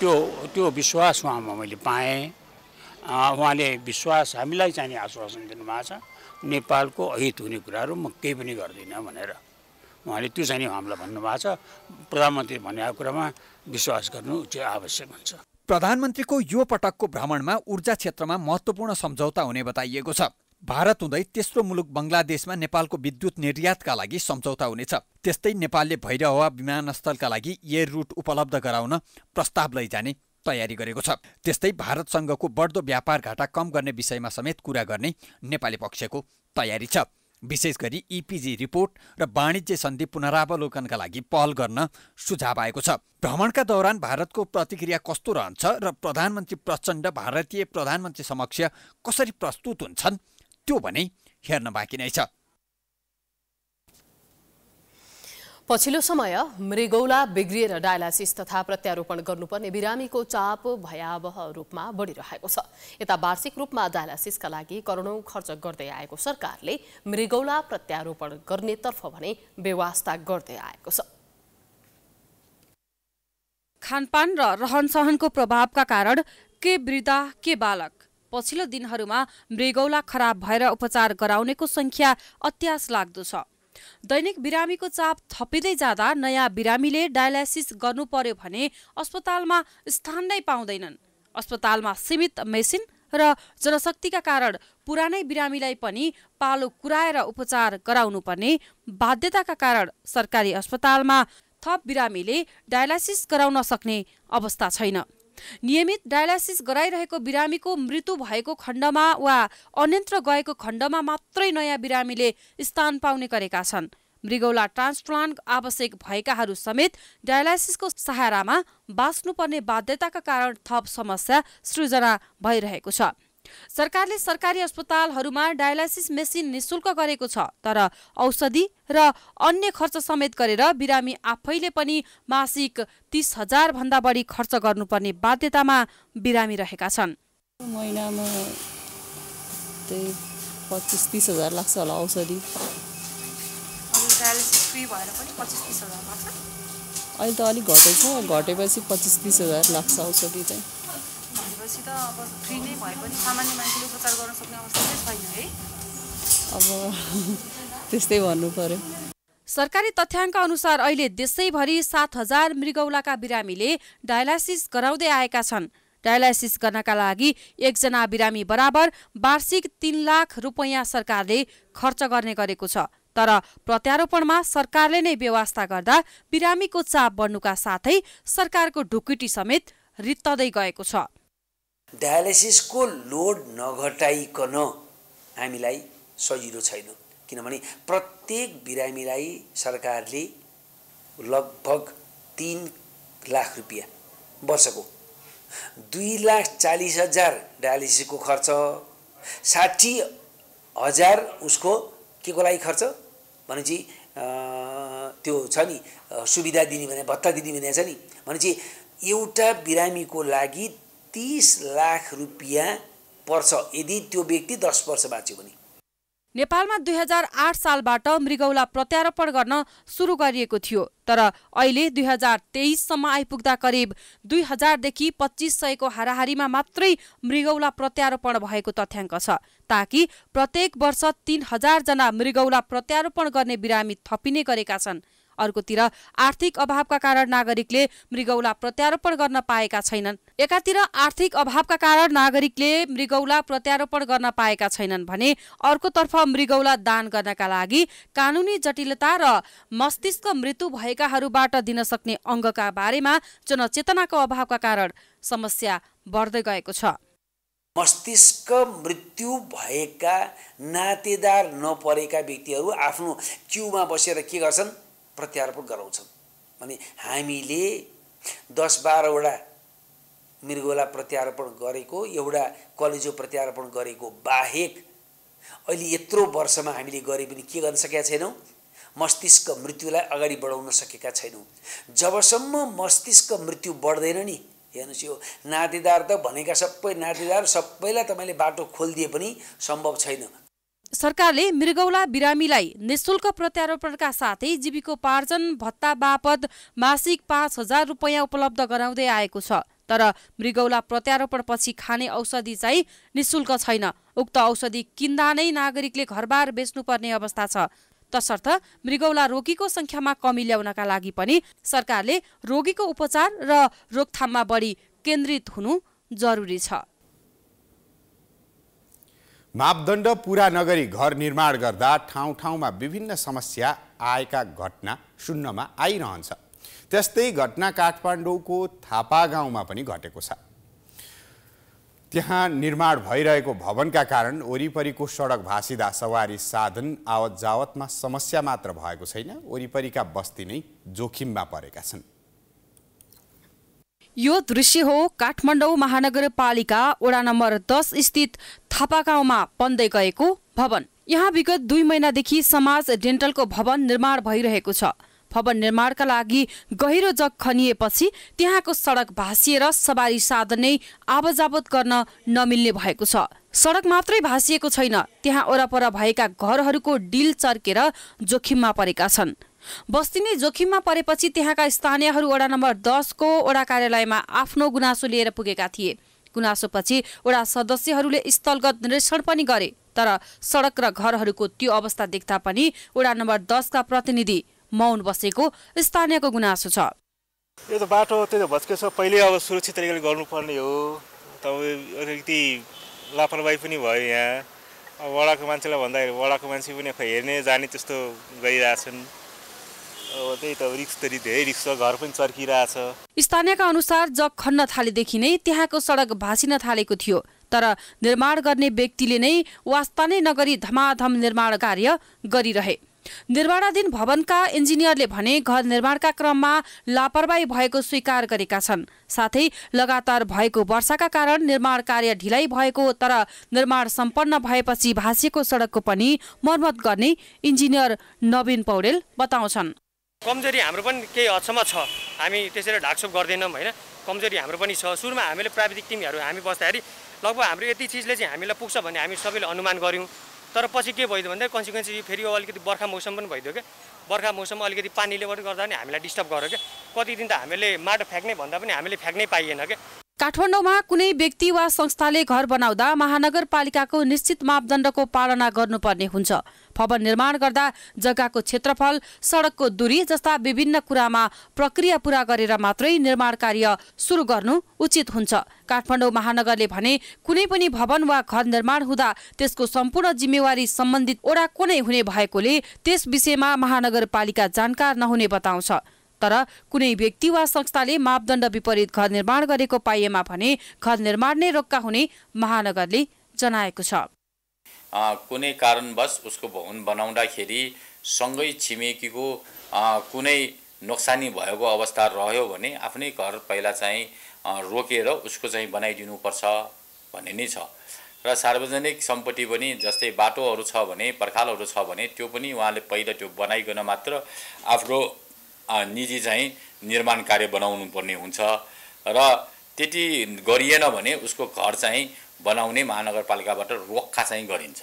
त्यो त्यो विश्वास उहाँमा मैले पाएँ उहाँले विश्वास हामीलाई चाहिँ आश्वासन दिनुभएको छ नेपालको अहित हुने कुराहरू म केही पनि गर्दिनँ भनेर उहाँले त्यो चाहिँ हामीलाई भन्नुभएको छ प्रधानमन्त्री भन्ने कुरामा विश्वास गर्नु चाहिँ आवश्यक हुन्छ प्रधानमन्त्रीको यो पटकको भ्रमणमा ऊर्जा क्षेत्रमा महत्त्वपूर्ण सम्झौता हुने बताइएको छ भारत हुँदै तेस्रो मुलुक बङ्गलादेशमा नेपालको विद्युत निर्यातका लागि सम्झौता हुनेछ त्यस्तै नेपालले भैरहवा विमानस्थलका लागि एयर रुट उपलब्ध गराउन प्रस्ताव लैजाने तयारी गरेको छ त्यस्तै भारतसँगको बढ्दो व्यापार घाटा कम गर्ने विषयमा समेत कुरा गर्ने नेपाली पक्षको तयारी छ विशेष गरी इपिजी रिपोर्ट र वाणिज्य सन्धि पुनरावलोकनका लागि पहल गर्न सुझाव आएको छ भ्रमणका दौरान भारतको प्रतिक्रिया कस्तो रहन्छ र प्रधानमन्त्री प्रचण्ड भारतीय प्रधानमन्त्री समक्ष कसरी प्रस्तुत हुन्छन् त्यो भने हेर्न बाँकी नै छ पछिल्लो समय मृगौला बिग्रिएर डायलासिस तथा प्रत्यारोपण गर्नुपर्ने बिरामीको चाप भयावह रूपमा बढिरहेको छ यता वार्षिक रूपमा डायलासिसका लागि करोडौं खर्च गर्दै आएको सरकारले मृगौला प्रत्यारोपण गर्नेतर्फ भने व्यवस्था गर्दै आएको छ खानपान र रहनसहनको प्रभावका कारण के वृद्धा के बालक पछिल्लो दिनहरूमा मृगौला खराब भएर उपचार गराउनेको संख्या अत्यास लाग्दो छ दैनिक बिरामीको चाप थपिँदै जाँदा नयाँ बिरामीले डायलासिस गर्नु पर्यो भने अस्पतालमा स्थान नै पाउँदैनन् अस्पतालमा सीमित मेसिन र जनशक्तिका कारण पुरानै बिरामीलाई पनि पालो कुराएर उपचार गराउनुपर्ने बाध्यताका कारण सरकारी अस्पतालमा थप बिरामीले डायलासिस गराउन सक्ने अवस्था छैन नियमित डायलासिस गराइरहेको बिरामीको मृत्यु भएको खण्डमा वा अन्यन्त्र गएको खण्डमा मात्रै नयाँ बिरामीले स्थान पाउने गरेका छन् मृगौला ट्रान्सप्लान्ट आवश्यक भएकाहरू समेत डायलासिसको सहारामा बाँच्नुपर्ने बाध्यताका कारण थप समस्या सृजना भइरहेको छ सरकारले सरकारी अस्पतालहरूमा डायलासिस मेसिन निशुल्क गरेको छ तर औषधि र अन्य खर्च समेत गरेर बिरामी आफैले पनि मासिक हजार भन्दा बढी खर्च गर्नुपर्ने बाध्यतामा बिरामी रहेका छन् महिनामा हजार लाग्छ होला औषधि अहिले त अलिक घटेको छ घटेपछि पच्चिस तिस हजार लाग्छ औषधि चाहिँ भएपछि त अब फ्री नै भए पनि सामान्य मान्छेले उपचार गर्न सक्ने अवस्था चाहिँ छैन है अब त्यस्तै भन्नु पर्यो सरकारी तथ्याङ्क अनुसार अहिले देशैभरि सात हजार मृगौलाका बिरामीले डायलासिस गराउँदै आएका छन् डायलासिस गर्नका लागि एकजना बिरामी बराबर वार्षिक तीन लाख रुपैयाँ सरकारले खर्च गर्ने गरेको छ तर प्रत्यारोपणमा सरकारले नै व्यवस्था गर्दा बिरामीको चाप बढ्नुका साथै सरकारको ढुकुटी समेत रित्तदै गएको छ डायलिसिसको लोड नघटाइकन हामीलाई सजिलो छैन किनभने प्रत्येक बिरामीलाई सरकारले लगभग तिन लाख रुपियाँ वर्षको दुई लाख चालिस हजार डायलिसिसको खर्च साठी हजार उसको के को लागि खर्च भनेपछि त्यो छ नि सुविधा दिने भने भत्ता दिने भने छ नि भनेपछि एउटा बिरामीको लागि तिस लाख रुपियाँ पर्छ यदि त्यो व्यक्ति दस वर्ष बाँच्यो भने नेपालमा दुई हजार आठ सालबाट मृगौला प्रत्यारोपण गर्न सुरु गरिएको थियो तर अहिले दुई हजार तेइससम्म आइपुग्दा करिब दुई हजारदेखि पच्चिस सयको हाराहारीमा मात्रै मृगौला प्रत्यारोपण भएको तथ्याङ्क छ ताकि प्रत्येक वर्ष तीन हजारजना मृगौला प्रत्यारोपण गर्ने बिरामी थपिने गरेका छन् अर्कोतिर आर्थिक अभावका कारण नागरिकले मृगौला प्रत्यारोपण गर्न पाएका छैनन् एकातिर आर्थिक अभावका कारण नागरिकले मृगौला प्रत्यारोपण गर्न पाएका छैनन् भने अर्कोतर्फ मृगौला दान गर्नका लागि कानुनी जटिलता र मस्तिष्क मृत्यु भएकाहरूबाट दिन सक्ने अङ्गका बारेमा जनचेतनाको अभावका कारण समस्या बढ्दै गएको छ मस्तिष्क मृत्यु भएका नातेदार नपरेका व्यक्तिहरू आफ्नो क्युमा बसेर के गर्छन् प्रत्यारोपण गराउँछौँ भने हामीले दस बाह्रवटा मृगोला प्रत्यारोपण गरेको एउटा कलेजो प्रत्यारोपण गरेको बाहेक अहिले यत्रो वर्षमा हामीले गरे पनि के गर्न सकेका छैनौँ मस्तिष्क मृत्युलाई अगाडि बढाउन सकेका छैनौँ जबसम्म मस्तिष्क मृत्यु बढ्दैन नि हेर्नुहोस् यो नातेदार त भनेका सबै नातेदार सबैलाई तपाईँले बाटो खोलिदिए पनि सम्भव छैन सरकारले मृगौला बिरामीलाई निशुल्क प्रत्यारोपणका साथै जीविकोपार्जन भत्ता बापत मासिक पाँच हजार रुपियाँ उपलब्ध गराउँदै आएको छ तर मृगौला प्रत्यारोपणपछि खाने औषधि चाहिँ निशुल्क छैन उक्त औषधि किन्दा नै नागरिकले घरबार बेच्नुपर्ने अवस्था छ तसर्थ मृगौला रोगीको सङ्ख्यामा कमी ल्याउनका लागि पनि सरकारले रोगीको उपचार र रोकथाममा बढी केन्द्रित हुनु जरुरी छ मापदण्ड पुरा नगरी घर निर्माण गर्दा ठाउँ ठाउँमा विभिन्न समस्या आएका घटना सुन्नमा आइरहन्छ त्यस्तै घटना काठमाडौँको थापा गाउँमा पनि घटेको छ त्यहाँ निर्माण भइरहेको भवनका कारण वरिपरिको सडक भासिदा सवारी साधन आवत जावतमा समस्या मात्र भएको छैन वरिपरिका बस्ती नै जोखिममा परेका छन् यो दृश्य हो काठमाडौँ महानगरपालिका वडा नम्बर दस स्थित थापा गाउँमा बन्दै गएको भवन यहाँ विगत दुई महिनादेखि समाज डेन्टलको भवन निर्माण भइरहेको छ भवन निर्माणका लागि गहिरो जग खनिएपछि त्यहाँको सडक भाँसिएर सवारी साधन नै आवजावत गर्न नमिल्ने भएको छ सडक मात्रै भाँसिएको छैन त्यहाँ वरपर भएका घरहरूको डिल चर्केर जोखिममा परेका छन् बस्ती नै जोखिममा परेपछि त्यहाँका स्थानीयहरू वडा नम्बर दसको वडा कार्यालयमा आफ्नो गुनासो लिएर पुगेका थिए गुनासोपछि वडा सदस्यहरूले स्थलगत निरीक्षण पनि गरे तर सडक र घरहरूको त्यो अवस्था देख्दा पनि वडा नम्बर दसका प्रतिनिधि मौन बसेको स्थानीयको गुनासो छ यो त बाटो त्यो छ पहिले अब सुरक्षित तरिकाले गर्नुपर्ने हो तपाईँ अलिकति लापरवाही पनि भयो यहाँ अब वडाको मान्छेलाई भन्दाखेरि वडाको मान्छे पनि हेर्ने जाने त्यस्तो गरिरहेछन् स्थानीयका अनुसार जग खन्न थालेदेखि नै त्यहाँको सडक भाँसिन थालेको थियो तर निर्माण गर्ने व्यक्तिले नै वास्ता नै नगरी धमाधम निर्माण कार्य गरिरहे निर्माणाधीन भवनका इन्जिनियरले भने घर निर्माणका क्रममा लापरवाही भएको स्वीकार गरेका छन् साथै लगातार भएको वर्षाका कारण निर्माण कार्य ढिलाइ भएको तर निर्माण सम्पन्न भएपछि भाँसिएको सडकको पनि मर्मत गर्ने इन्जिनियर नवीन पौडेल बताउँछन् कमजोरी हाम्रो पनि केही हदसम्म छ हामी त्यसरी ढाकछोप गर्दैनौँ होइन कमजोरी हाम्रो पनि छ सुरुमा हामीले प्राविधिक टिमहरू हामी बस्दाखेरि लगभग हाम्रो यति चिजले चाहिँ हामीलाई पुग्छ भन्ने हामी सबैले अनुमान गऱ्यौँ तर पछि के भइदियो भन्दा कन्सिक्वेन्स फेरि अलिकति बर्खा मौसम पनि भइदियो क्या बर्खा मौसम अलिकति पानीले पनि गर्दा पनि हामीलाई डिस्टर्ब गर्यो क्या कति दिन त हामीले माटो फ्याँक्ने भन्दा पनि हामीले फ्याँक्नै पाइएन क्या काठमाडौँमा कुनै व्यक्ति वा संस्थाले घर बनाउँदा महानगरपालिकाको निश्चित मापदण्डको पालना गर्नुपर्ने हुन्छ भवन निर्माण गर्दा जग्गाको क्षेत्रफल सडकको दूरी जस्ता विभिन्न कुरामा प्रक्रिया पूरा गरेर मात्रै निर्माण कार्य सुरु गर्नु उचित हुन्छ काठमाडौँ महानगरले भने कुनै पनि भवन वा घर निर्माण हुँदा त्यसको सम्पूर्ण जिम्मेवारी सम्बन्धित ओडा कुनै हुने भएकोले त्यस विषयमा महानगरपालिका जानकार नहुने बताउँछ तर कुनै व्यक्ति वा संस्थाले मापदण्ड विपरीत घर निर्माण गरेको पाइएमा भने घर निर्माण नै रोक्का हुने महानगरले जनाएको छ कुनै कारणवश उसको भवन बनाउँदाखेरि सँगै छिमेकीको कुनै नोक्सानी भएको अवस्था रह्यो भने आफ्नै घर पहिला चाहिँ रोकेर उसको चाहिँ बनाइदिनुपर्छ भन्ने नै छ र सार्वजनिक सम्पत्ति पनि जस्तै बाटोहरू छ भने पर्खालहरू छ भने त्यो पनि उहाँले पहिला त्यो बनाइकन मात्र आफ्नो निजी चाहिँ निर्माण कार्य बनाउनु पर्ने हुन्छ र त्यति गरिएन भने उसको घर चाहिँ बनाउने महानगरपालिकाबाट रोक्खा चाहिँ गरिन्छ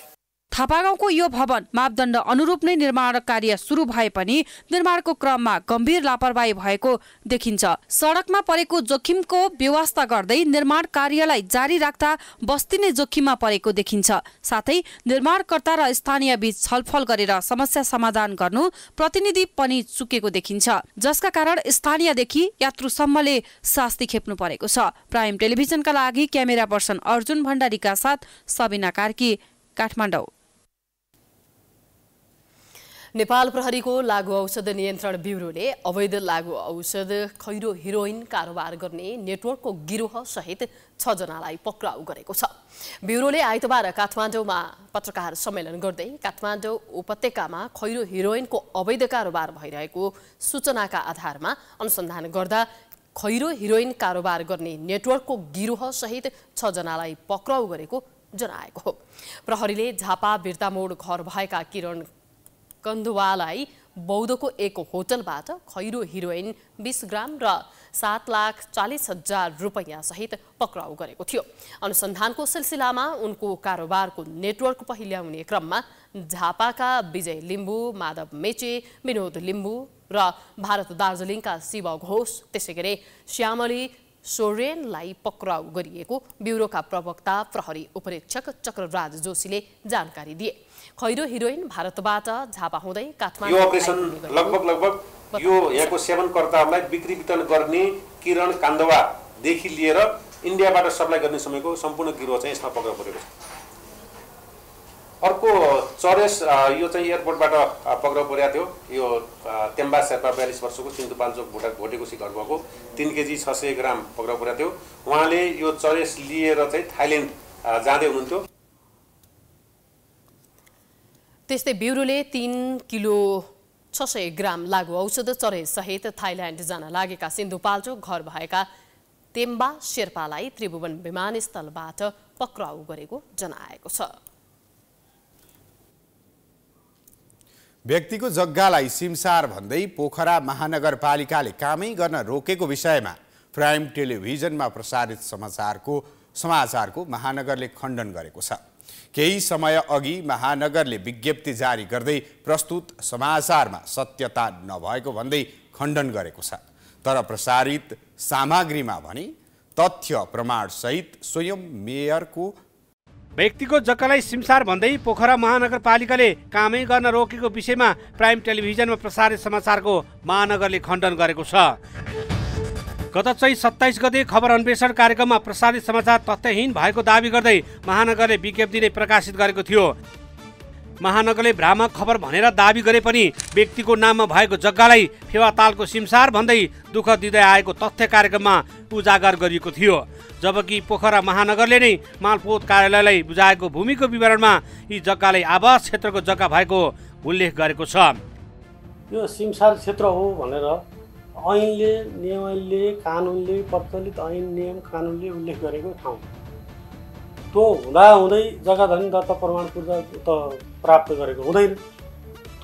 थापा गाउँको यो भवन मापदण्ड अनुरूप नै निर्माण कार्य सुरु भए पनि निर्माणको क्रममा गम्भीर लापरवाही भएको देखिन्छ सडकमा परेको जोखिमको व्यवस्था गर्दै निर्माण कार्यलाई जारी राख्दा बस्ती नै जोखिममा परेको देखिन्छ साथै निर्माणकर्ता र स्थानीय बीच छलफल गरेर समस्या समाधान गर्नु प्रतिनिधि पनि चुकेको देखिन्छ जसका कारण स्थानीयदेखि यात्रुसम्मले शास्ति खेप्नु परेको छ प्राइम टेलिभिजनका लागि क्यामेरा पर्सन अर्जुन भण्डारीका साथ सबिना कार्की काठमाडौँ नेपाल प्रहरीको लागु औषध नियन्त्रण ब्युरोले अवैध लागु औषध खैरो हिरोइन कारोबार गर्ने नेटवर्कको गिरोह सहित छजनालाई पक्राउ गरेको छ ब्युरोले आइतबार काठमाडौँमा पत्रकार सम्मेलन गर्दै काठमाडौँ उपत्यकामा खैरो हिरोइनको अवैध कारोबार भइरहेको सूचनाका आधारमा अनुसन्धान गर्दा खैरो हिरोइन कारोबार गर्ने नेटवर्कको गिरोह सहित छजनालाई पक्राउ गरेको जनाएको हो प्रहरीले झापा बिर्तामोड घर भएका किरण कन्दुवालाई बौद्धको एक होटलबाट खैरो हिरोइन बिस ग्राम र सात लाख चालिस हजार रुपैयाँसहित पक्राउ गरेको थियो अनुसन्धानको सिलसिलामा उनको कारोबारको नेटवर्क पहिल्याउने क्रममा झापाका विजय लिम्बू माधव मेचे विनोद लिम्बू र भारत दार्जिलिङका शिव घोष त्यसै गरी श्यामली सोरेनलाई पक्राउ गरिएको ब्युरोका प्रवक्ता प्रहरी उपरीक्षक चक्रराज जोशीले जानकारी दिए खैरो हिरोइन भारतबाट झापा हुँदै काठमाडौँ लगभग लगभग यो यहाँको सेवनकर्ताहरूलाई बिक्री वितरण गर्ने किरण कान्दवादेखि लिएर इन्डियाबाट सप्लाई गर्ने समयको सम्पूर्ण गिरोह चाहिँ यसमा पक्राउ परेको छ अर्को चरेस यो चाहिँ एयरपोर्टबाट पक्राउ परेको थियो यो तेम्बा शेर्पा बयालिस वर्षको सिन्धुपाल्चोक भुटा भोटेकुसी घर भएको तिन केजी छ सय ग्राम पक्राउ परेको थियो उहाँले यो चरेस लिएर चाहिँ थाइल्यान्ड जाँदै हुनुहुन्थ्यो त्यस्तै ब्युरोले तिन किलो छ सय ग्राम लागु औषध सहित थाइल्यान्ड जान लागेका सिन्धुपाल्चोक घर भएका तेम्बा शेर्पालाई त्रिभुवन विमानस्थलबाट पक्राउ गरेको जनाएको छ व्यक्तिको जग्गालाई सिमसार भन्दै पोखरा महानगरपालिकाले कामै गर्न रोकेको विषयमा प्राइम टेलिभिजनमा प्रसारित समाचारको समाचारको महानगरले खण्डन गरेको छ केही समय अघि महानगरले विज्ञप्ति जारी गर्दै प्रस्तुत समाचारमा सत्यता नभएको भन्दै खण्डन गरेको छ तर प्रसारित सामग्रीमा भने तथ्य प्रमाणसहित स्वयं मेयरको व्यक्तिको जग्गालाई सिमसार भन्दै पोखरा महानगरपालिकाले कामै गर्न रोकेको विषयमा प्राइम टेलिभिजनमा प्रसारित समाचारको महानगरले खण्डन गरेको छ गत चै सत्ताइस गते खबर अन्वेषण कार्यक्रममा प्रसारित समाचार तथ्यहीन भएको दावी गर्दै महानगरले विज्ञप्ति नै प्रकाशित गरेको थियो महानगरले भ्रामक खबर भनेर दावी गरे पनि व्यक्तिको नाममा भएको जग्गालाई फेवातालको सिमसार भन्दै दुःख दिँदै आएको तथ्य कार्यक्रममा उजागर गरिएको थियो जबकि पोखरा महानगरले नै मालपोत कार्यालयलाई बुझाएको भूमिको विवरणमा यी जग्गालाई आवास क्षेत्रको जग्गा भएको उल्लेख गरेको छ यो सिमसार क्षेत्र हो भनेर ऐनले नियमले कानुनले प्रचलित ऐन नियम कानुनले उल्लेख गरेको ठाउँ त्यो हुँदाहुँदै जग्गा धनी दत्ता प्रमाणपूर्जा त प्राप्त गरेको हुँदैन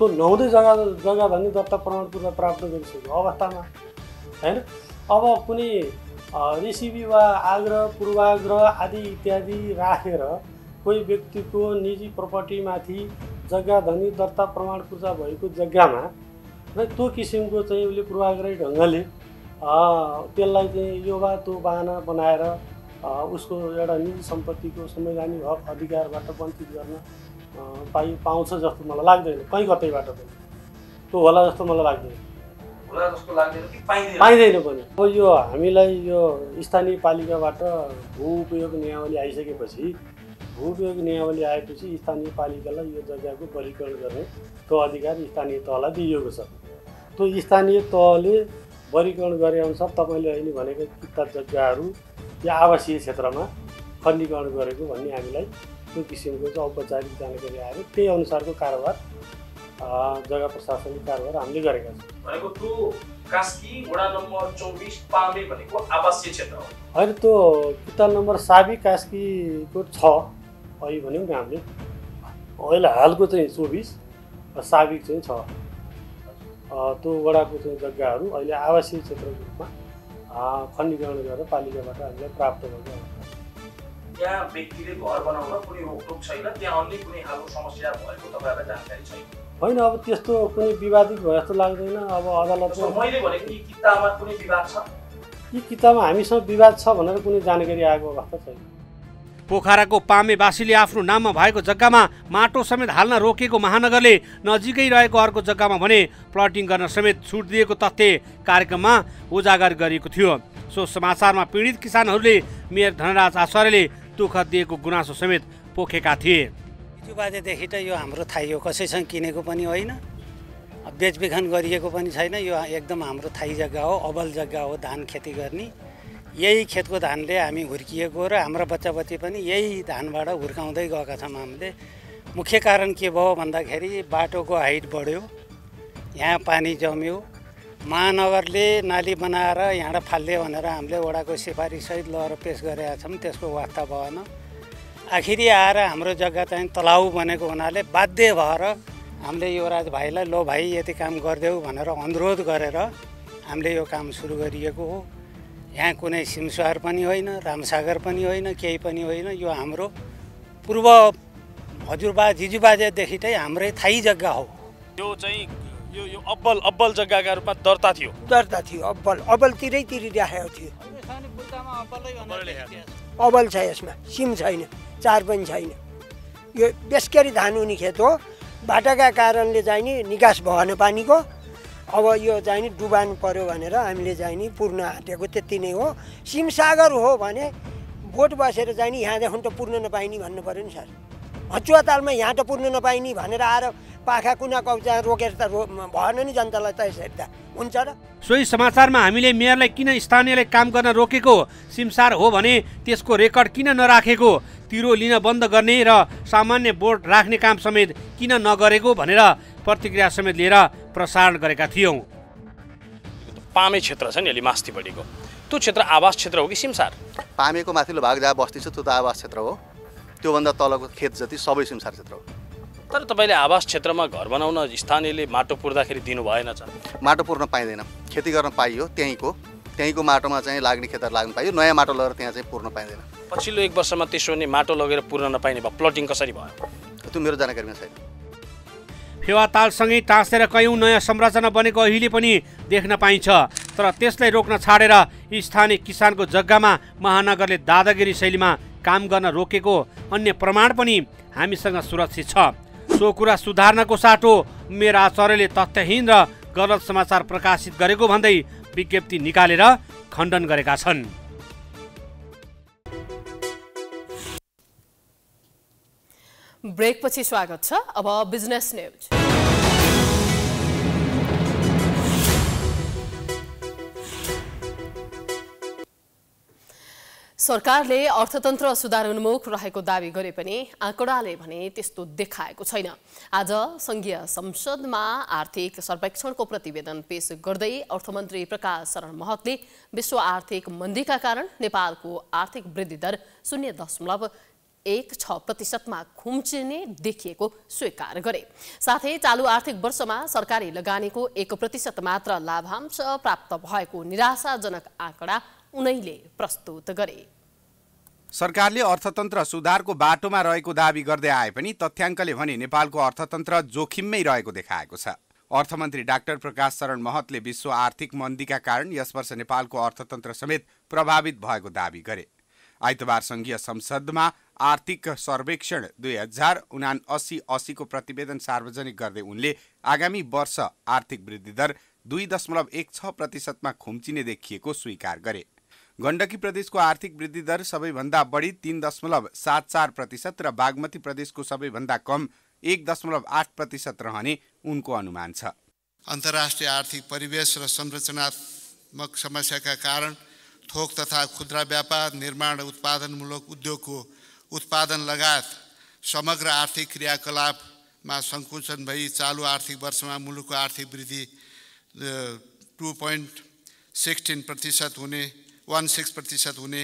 त्यो नहुँदै जग्गा जग्गा धनी दत्ता प्रमाणपूर्जा प्राप्त गरिसकेको अवस्थामा होइन अब कुनै ऋषिवि वा आग्रह पूर्वाग्रह आदि इत्यादि राखेर कोही व्यक्तिको निजी प्रपर्टीमाथि जग्गा धनी दर्ता प्रमाण पूर्जा भएको जग्गामा र त्यो किसिमको चाहिँ उसले पूर्वाग्रही ढङ्गले त्यसलाई चाहिँ यो वा त्यो बाहना बनाएर उसको एउटा निजी सम्पत्तिको संवैधानिक हक अधिकारबाट वञ्चित गर्न पाइ पाउँछ जस्तो मलाई लाग्दैन कहीँ कतैबाट पनि त्यो होला जस्तो मलाई लाग्दैन होला जस्तो लाग्दैन कि पाइँदैन पनि अब यो हामीलाई यो स्थानीय पालिकाबाट भू उपयोग नियावली आइसकेपछि भू उपयोग नियावली आएपछि स्थानीय पालिकालाई यो जग्गाको वर्गीकरण गर्ने त्यो अधिकार स्थानीय तहलाई दिइएको छ त्यो स्थानीय तहले वर्गीकरण गरे अनुसार तपाईँले अहिले भनेको किता जग्गाहरू या आवासीय क्षेत्रमा खण्डीकरण गरेको भन्ने हामीलाई त्यो किसिमको चाहिँ औपचारिक जानकारी आयो त्यही अनुसारको कारोबार जग्गा प्रशासनिक कारबार हामीले गरेका छौँ भनेको त्यो कास्की वडा नम्बर चौबिस पामे भनेको आवासीय क्षेत्र हो होइन त्यो किताल नम्बर साबी कास्कीको छ अहिले भन्यौँ नि हामीले अहिले हालको चाहिँ चौबिस साबिक चाहिँ छ त्यो वडाको चाहिँ जग्गाहरू अहिले आवासीय क्षेत्रको रूपमा खण्डीकरण गरेर पालिकाबाट हामीलाई प्राप्त गर्ने त्यहाँ व्यक्तिले घर बनाउन कुनै रोकटोक छैन त्यहाँ अन्य कुनै खालको समस्या भएको तपाईँहरूलाई जानकारी छैन होइन अब त्यस्तो कुनै विवादित भयो जस्तो लाग्दैन अब अदालतमा मैले भने कि किताबमा कुनै विवाद छ यी किताबमा हामीसँग विवाद छ भनेर कुनै जानकारी आएको अवस्था छैन पोखराको पामेवासीले आफ्नो नाममा भएको जग्गामा माटो समेत हाल्न रोकेको महानगरले नजिकै रहेको अर्को जग्गामा भने प्लटिङ गर्न समेत छुट दिएको तथ्य कार्यक्रममा उजागर गरिएको थियो सो समाचारमा पीडित किसानहरूले मेयर धनराज आचार्यले दुःख दिएको गुनासो समेत पोखेका थिए बाजेदेखि त यो हाम्रो थाहै हो कसैसँग किनेको पनि होइन बेचबिखन गरिएको पनि छैन यो एकदम हाम्रो थाइ जग्गा हो अबल जग्गा हो धान खेती गर्ने यही खेतको धानले हामी हुर्किएको र हाम्रो बच्चाबच्ची पनि यही धानबाट हुर्काउँदै गएका छौँ हामीले मुख्य कारण के भयो भन्दाखेरि बाटोको हाइट बढ्यो यहाँ पानी जम्यो महानगरले नाली बनाएर यहाँबाट फाल्यो भनेर हामीले वडाको सहित लगेर पेस गरेका छौँ त्यसको वास्ता भएन आखिरी आएर हाम्रो जग्गा चाहिँ तलाउ बनेको हुनाले बाध्य भएर हामीले युवराज भाइलाई लो भाइ यति काम गरिदेऊ भनेर अनुरोध गरेर हामीले यो काम सुरु गरिएको हो यहाँ कुनै सिमसुहार पनि होइन रामसागर पनि होइन केही पनि होइन यो हाम्रो पूर्व हजुरबा जिजुबाजेदेखि चाहिँ हाम्रै थाई जग्गा हो यो चाहिँ यो यो अब्बल अब्बल जग्गाका रूपमा दर्ता थियो दर्ता थियो अब्बल अब्बल तिरै थियो अबल छ यसमा सिम छैन चार पनि छैन यो बेसकेरी धान हुने खेत हो बाटाका कारणले चाहिँ नि निकास भएन पानीको अब यो चाहिँ नि डुबान पऱ्यो भनेर हामीले चाहिँ नि पूर्ण हाँटेको त्यति नै हो सिमसागर हो भने बोट बसेर चाहिँ नि यहाँदेखि त पूर्ण नपाइने भन्नु पऱ्यो नि सर हचुवा तालमा यहाँ त पूर्ण नपाइने भनेर आएर पाखा कुना कब्जा रोकेर त रो भएन नि जनतालाई त यसरी त हुन्छ र सोही समाचारमा हामीले मेयरलाई किन स्थानीयले काम गर्न रोकेको सिमसार हो भने त्यसको रेकर्ड किन नराखेको तिरो लिन बन्द गर्ने र सामान्य बोर्ड राख्ने काम समेत किन नगरेको भनेर प्रतिक्रिया समेत लिएर प्रसारण गरेका थियौँ पामे क्षेत्र छ नि अलि मास्तिपट्टिको त्यो क्षेत्र आवास क्षेत्र हो कि सिमसार पामेको माथिल्लो भाग जहाँ बस्ती छ त्यो त आवास क्षेत्र हो त्योभन्दा तलको खेत जति सबै सिमसार क्षेत्र हो तर तपाईँले आवास क्षेत्रमा घर बनाउन स्थानीयले माटो पुर्दाखेरि दिनु छ माटो पुर्न पाइँदैन खेती गर्न पाइयो त्यहीँको त्यहीँको माटोमा चाहिँ लाग्ने खेतहरू लाग्नु पाइयो नयाँ माटो लगेर त्यहाँ चाहिँ पुर्न पाइँदैन पछिल्लो एक वर्षमा त्यसो भने माटो लगेर पुर्न नपाइने भयो प्लटिङ कसरी भयो त्यो मेरो जानकारीमा छैन फेवातालसँगै टाँसेर कयौँ नयाँ संरचना बनेको अहिले पनि देख्न पाइन्छ तर त्यसलाई रोक्न छाडेर स्थानीय किसानको जग्गामा महानगरले दादागिरी शैलीमा काम गर्न रोकेको अन्य प्रमाण पनि हामीसँग सुरक्षित छ सो कुरा सुधार्नको साटो मेरा आचार्यले तथ्यहीन र गलत समाचार प्रकाशित गरेको भन्दै विज्ञप्ति निकालेर खण्डन गरेका छन् ब्रेकपछि स्वागत छ अब बिजनेस न्युज सरकारले अर्थतन्त्र सुधारोन्मुख रहेको दावी गरे पनि आँकडाले भने त्यस्तो देखाएको छैन आज संघीय संसदमा आर्थिक सर्वेक्षणको प्रतिवेदन पेश गर्दै अर्थमन्त्री प्रकाश शरण महतले विश्व आर्थिक मन्दीका कारण नेपालको आर्थिक वृद्धि दर शून्य दशमलव एक छ प्रतिशतमा खुम्चिने देखिएको स्वीकार गरे साथै चालु आर्थिक वर्षमा सरकारी लगानीको एक प्रतिशत मात्र लाभांश प्राप्त भएको निराशाजनक आँकडा उनैले प्रस्तुत गरे सरकारले अर्थतन्त्र सुधारको बाटोमा रहेको दावी गर्दै आए पनि तथ्याङ्कले भने नेपालको अर्थतन्त्र जोखिममै रहेको देखाएको छ अर्थमन्त्री डाक्टर प्रकाश शरण महतले विश्व आर्थिक मन्दीका कारण यस वर्ष नेपालको अर्थतन्त्र समेत प्रभावित भएको दावी गरे आइतबार सङ्घीय संसदमा आर्थिक सर्वेक्षण दुई हजार उना अस्सी अस्सीको प्रतिवेदन सार्वजनिक गर्दै उनले आगामी वर्ष आर्थिक वृद्धिदर दुई दशमलव एक छ प्रतिशतमा खुम्चिने देखिएको स्वीकार गरे गण्डकी प्रदेशको आर्थिक वृद्धि दर सबैभन्दा बढी तीन दशमलव सात चार प्रतिशत र बागमती प्रदेशको सबैभन्दा कम एक दशमलव आठ प्रतिशत रहने उनको अनुमान छ अन्तर्राष्ट्रिय आर्थिक परिवेश र संरचनात्मक समस्याका कारण थोक तथा खुद्रा व्यापार निर्माण उत्पादनमूलक उद्योगको उत्पादन लगायत समग्र आर्थिक क्रियाकलापमा सङ्कुचन भई चालु आर्थिक वर्षमा मुलुकको आर्थिक वृद्धि टु पोइन्ट सिक्सटिन प्रतिशत हुने वान सिक्स प्रतिशत हुने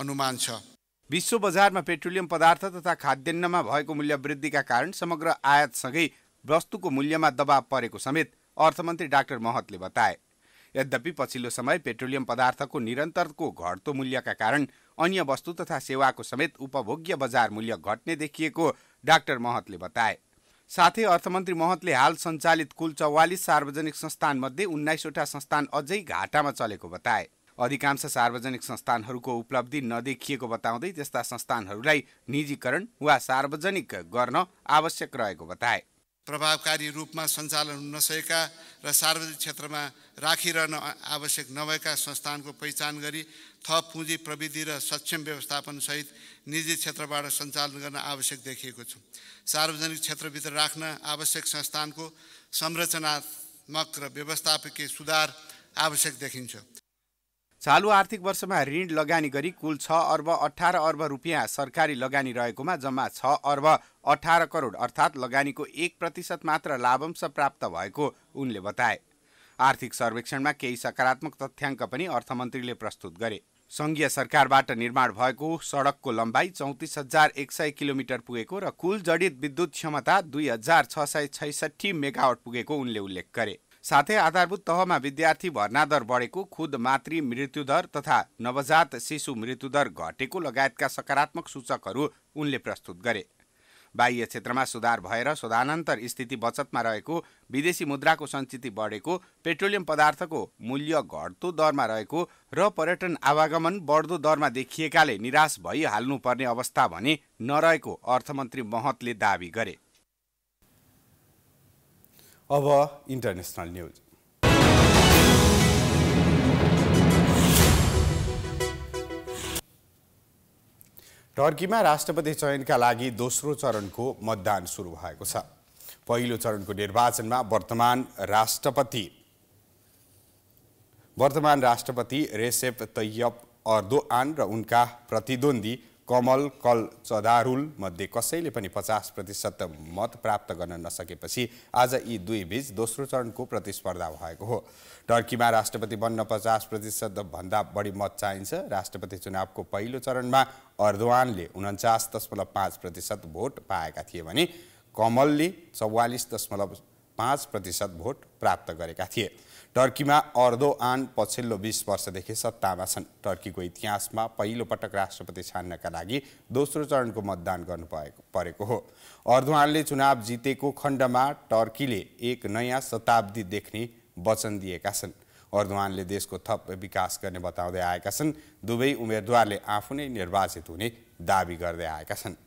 अनुमान छ विश्व बजारमा पेट्रोलियम पदार्थ तथा खाद्यान्नमा भएको मूल्य वृद्धिका कारण समग्र आयातसँगै वस्तुको मूल्यमा दबाव परेको समेत अर्थमन्त्री डाक्टर महतले बताए यद्यपि पछिल्लो समय पेट्रोलियम पदार्थको निरन्तरको घट्दो मूल्यका कारण अन्य वस्तु तथा सेवाको समेत उपभोग्य बजार मूल्य घट्ने देखिएको डाक्टर महतले बताए साथै अर्थमन्त्री महतले हाल सञ्चालित कुल चौवालिस सार्वजनिक संस्थानमध्ये उन्नाइसवटा संस्थान अझै घाटामा चलेको बताए अधिकांश सार्वजनिक संस्थानहरूको उपलब्धि नदेखिएको बताउँदै त्यस्ता संस्थानहरूलाई निजीकरण वा सार्वजनिक गर्न आवश्यक रहेको बताए प्रभावकारी रूपमा सञ्चालन हुन नसकेका र सार्वजनिक क्षेत्रमा राखिरहन आवश्यक नभएका संस्थानको पहिचान गरी थप पुँजी प्रविधि र सक्षम व्यवस्थापनसहित निजी क्षेत्रबाट सञ्चालन गर्न आवश्यक देखिएको छु सार्वजनिक क्षेत्रभित्र राख्न आवश्यक संस्थानको संरचनात्मक र व्यवस्थापकीय सुधार आवश्यक देखिन्छ चालु आर्थिक वर्षमा ऋण लगानी गरी कुल छ अर्ब अठार अर्ब रुपियाँ सरकारी लगानी रहेकोमा जम्मा छ अर्ब अठार करोड अर्थात् लगानीको एक प्रतिशत मात्र लाभांश प्राप्त भएको उनले बताए आर्थिक सर्वेक्षणमा केही सकारात्मक तथ्याङ्क पनि अर्थमन्त्रीले प्रस्तुत गरे सङ्घीय सरकारबाट निर्माण भएको सडकको लम्बाइ चौतिस हजार एक सय किलोमिटर पुगेको र कुल जडित विद्युत क्षमता दुई हजार छ सय छैसठी मेगावट पुगेको उनले उल्लेख गरे साथै आधारभूत तहमा विद्यार्थी भर्ना दर बढेको खुद मातृ मृत्युदर तथा नवजात शिशु मृत्युदर घटेको लगायतका सकारात्मक सूचकहरू उनले प्रस्तुत गरे बाह्य क्षेत्रमा सुधार भएर सदानान्तर स्थिति बचतमा रहेको विदेशी मुद्राको सञ्चिति बढेको पेट्रोलियम पदार्थको मूल्य घट्दो दरमा रहेको र पर्यटन आवागमन बढ्दो दरमा देखिएकाले निराश भइहाल्नुपर्ने अवस्था भने नरहेको अर्थमन्त्री महतले दावी गरे अब इन्टरनेसनल न्युज टर्कीमा राष्ट्रपति चयनका लागि दोस्रो चरणको मतदान सुरु भएको छ पहिलो चरणको निर्वाचनमा वर्तमान राष्ट्रपति वर्तमान राष्ट्रपति रेसेप तैयप अर्दोआन र उनका प्रतिद्वन्दी कमल कल मध्ये कसैले पनि पचास प्रतिशत मत प्राप्त गर्न नसकेपछि आज यी दुई बीच दोस्रो चरणको प्रतिस्पर्धा भएको हो टर्कीमा राष्ट्रपति बन्न पचास प्रतिशतभन्दा बढी मत चाहिन्छ राष्ट्रपति चुनावको पहिलो चरणमा अर्दवानले उन्चास दशमलव पाँच प्रतिशत भोट पाएका थिए भने कमलले चौवालिस दशमलव पाँच प्रतिशत भोट प्राप्त गरेका थिए टर्कीमा अर्दो आन पछिल्लो बिस वर्षदेखि सत्तामा छन् टर्कीको इतिहासमा पहिलोपटक राष्ट्रपति छान्नका लागि दोस्रो चरणको मतदान गर्नु परेको हो अर्दोआनले चुनाव जितेको खण्डमा टर्कीले एक नयाँ शताब्दी देख्ने वचन दिएका छन् अर्दोआनले देशको थप विकास गर्ने बताउँदै आएका छन् दुवै उम्मेद्वारले आफू नै निर्वाचित हुने दावी गर्दै आएका छन्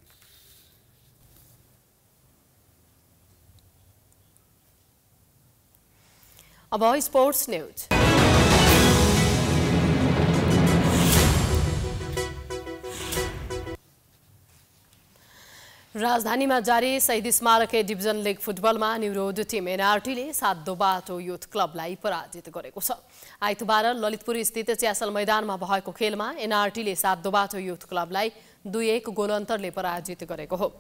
Our voice sports news. राजधानीमा जारी शहीद स्मारक डिभिजन लिग फुटबलमा न्युरोड टिम एनआरटीले सात बाटो युथ क्लबलाई पराजित गरेको छ आइतबार ललितपुर स्थित च्यासल मैदानमा भएको खेलमा एनआरटीले सात बाटो युथ क्लबलाई दुई एक गोल अन्तरले पराजित गरेको हो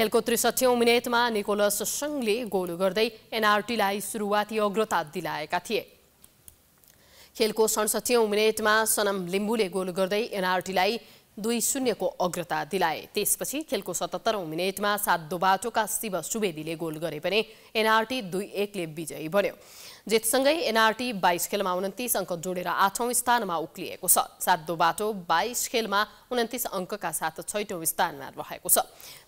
खेलको त्रिसठ्यौँ मिनेटमा निकोलस सङ्घले गोल गर्दै एनआरटीलाई सुरुवाती अग्रता दिलाएका थिए खेलको सडसठ्यौँ मिनेटमा सनम लिम्बुले गोल गर्दै एनआरटीलाई दुई शून्यको अग्रता दिलाए त्यसपछि खेलको सतहत्तरौँ मिनेटमा दोबाटोका शिव सुवेदीले गोल गरे भने एनआरटी दुई एकले विजयी बन्यो जितसँगै एनआरटी बाइस खेलमा उन्तिस अङ्क जोडेर आठौँ स्थानमा उक्लिएको छ बाटो बाइस खेलमा उन्तिस अङ्कका साथ छैटौँ स्थानमा रहेको छ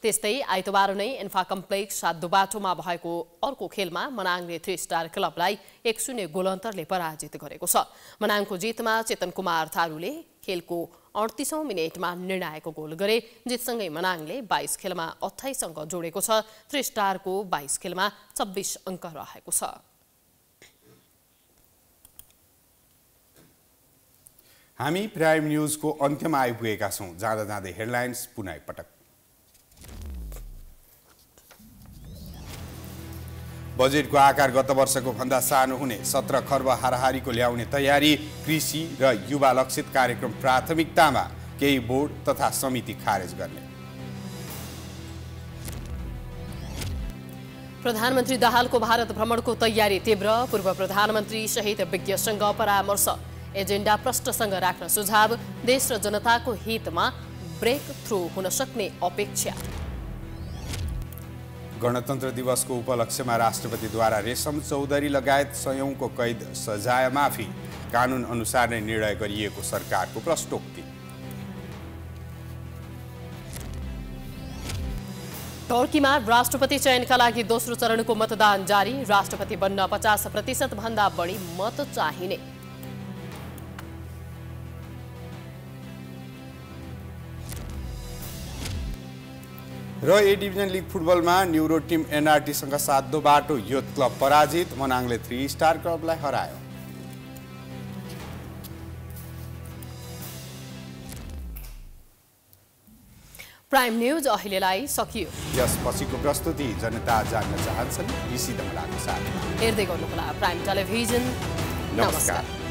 त्यस्तै आइतबार नै एन्फा कम्प्लेक्स बाटोमा भएको अर्को खेलमा मनाङले थ्री स्टार क्लबलाई एक शून्य गोलन्तरले पराजित गरेको छ मनाङको जितमा चेतन कुमार थारूले खेलको अडतिसौँ मिनेटमा निर्णायक गोल गरे जितसँगै मनाङले बाइस खेलमा अठाइस अङ्क जोडेको छ थ्री स्टारको बाइस खेलमा छब्बिस अङ्क रहेको छ हामी प्राइम न्युजको अन्त्यमा आइपुगेका छौँ जाँदा जाँदै हेडलाइन्स पुनः एकपटक बजेटको आकार गत वर्षको भन्दा सानो हुने सत्र खर्ब हाराहारीको ल्याउने तयारी कृषि र युवा लक्षित कार्यक्रम प्राथमिकतामा केही बोर्ड तथा समिति खारेज गर्ने प्रधानमन्त्री दाहालको भारत भ्रमणको तयारी तीव्र पूर्व प्रधानमन्त्री सहित विज्ञसँग परामर्श एजेन्डा प्रष्टसँग राख्न सुझाव देश र जनताको हितमा ब्रेक थ्रु हुन सक्ने अपेक्षा गणतन्त्र दिवसको उपलक्ष्यमा राष्ट्रपतिद्वारा रेशम चौधरी लगायत सयौँको कैद सजायमाफी अनुसार नै निर्णय गरिएको सरकारको प्रष्टोक्ति टर्कीमा राष्ट्रपति चयनका लागि दोस्रो चरणको मतदान जारी राष्ट्रपति बन्न पचास भन्दा बढी मत चाहिने र ए डिभिजन लिग फुटबलमा न्युरो टिम एनआरटीसँग दो बाटो युथ क्लब पराजित मनाङले थ्री स्टार क्लबलाई हरायो प्राइम न्युज अहिलेलाई सकियो यसपछिको प्रस्तुति जनता जान्न चाहन्छन् हेर्दै गर्नुहोला प्राइम टेलिभिजन नमस्कार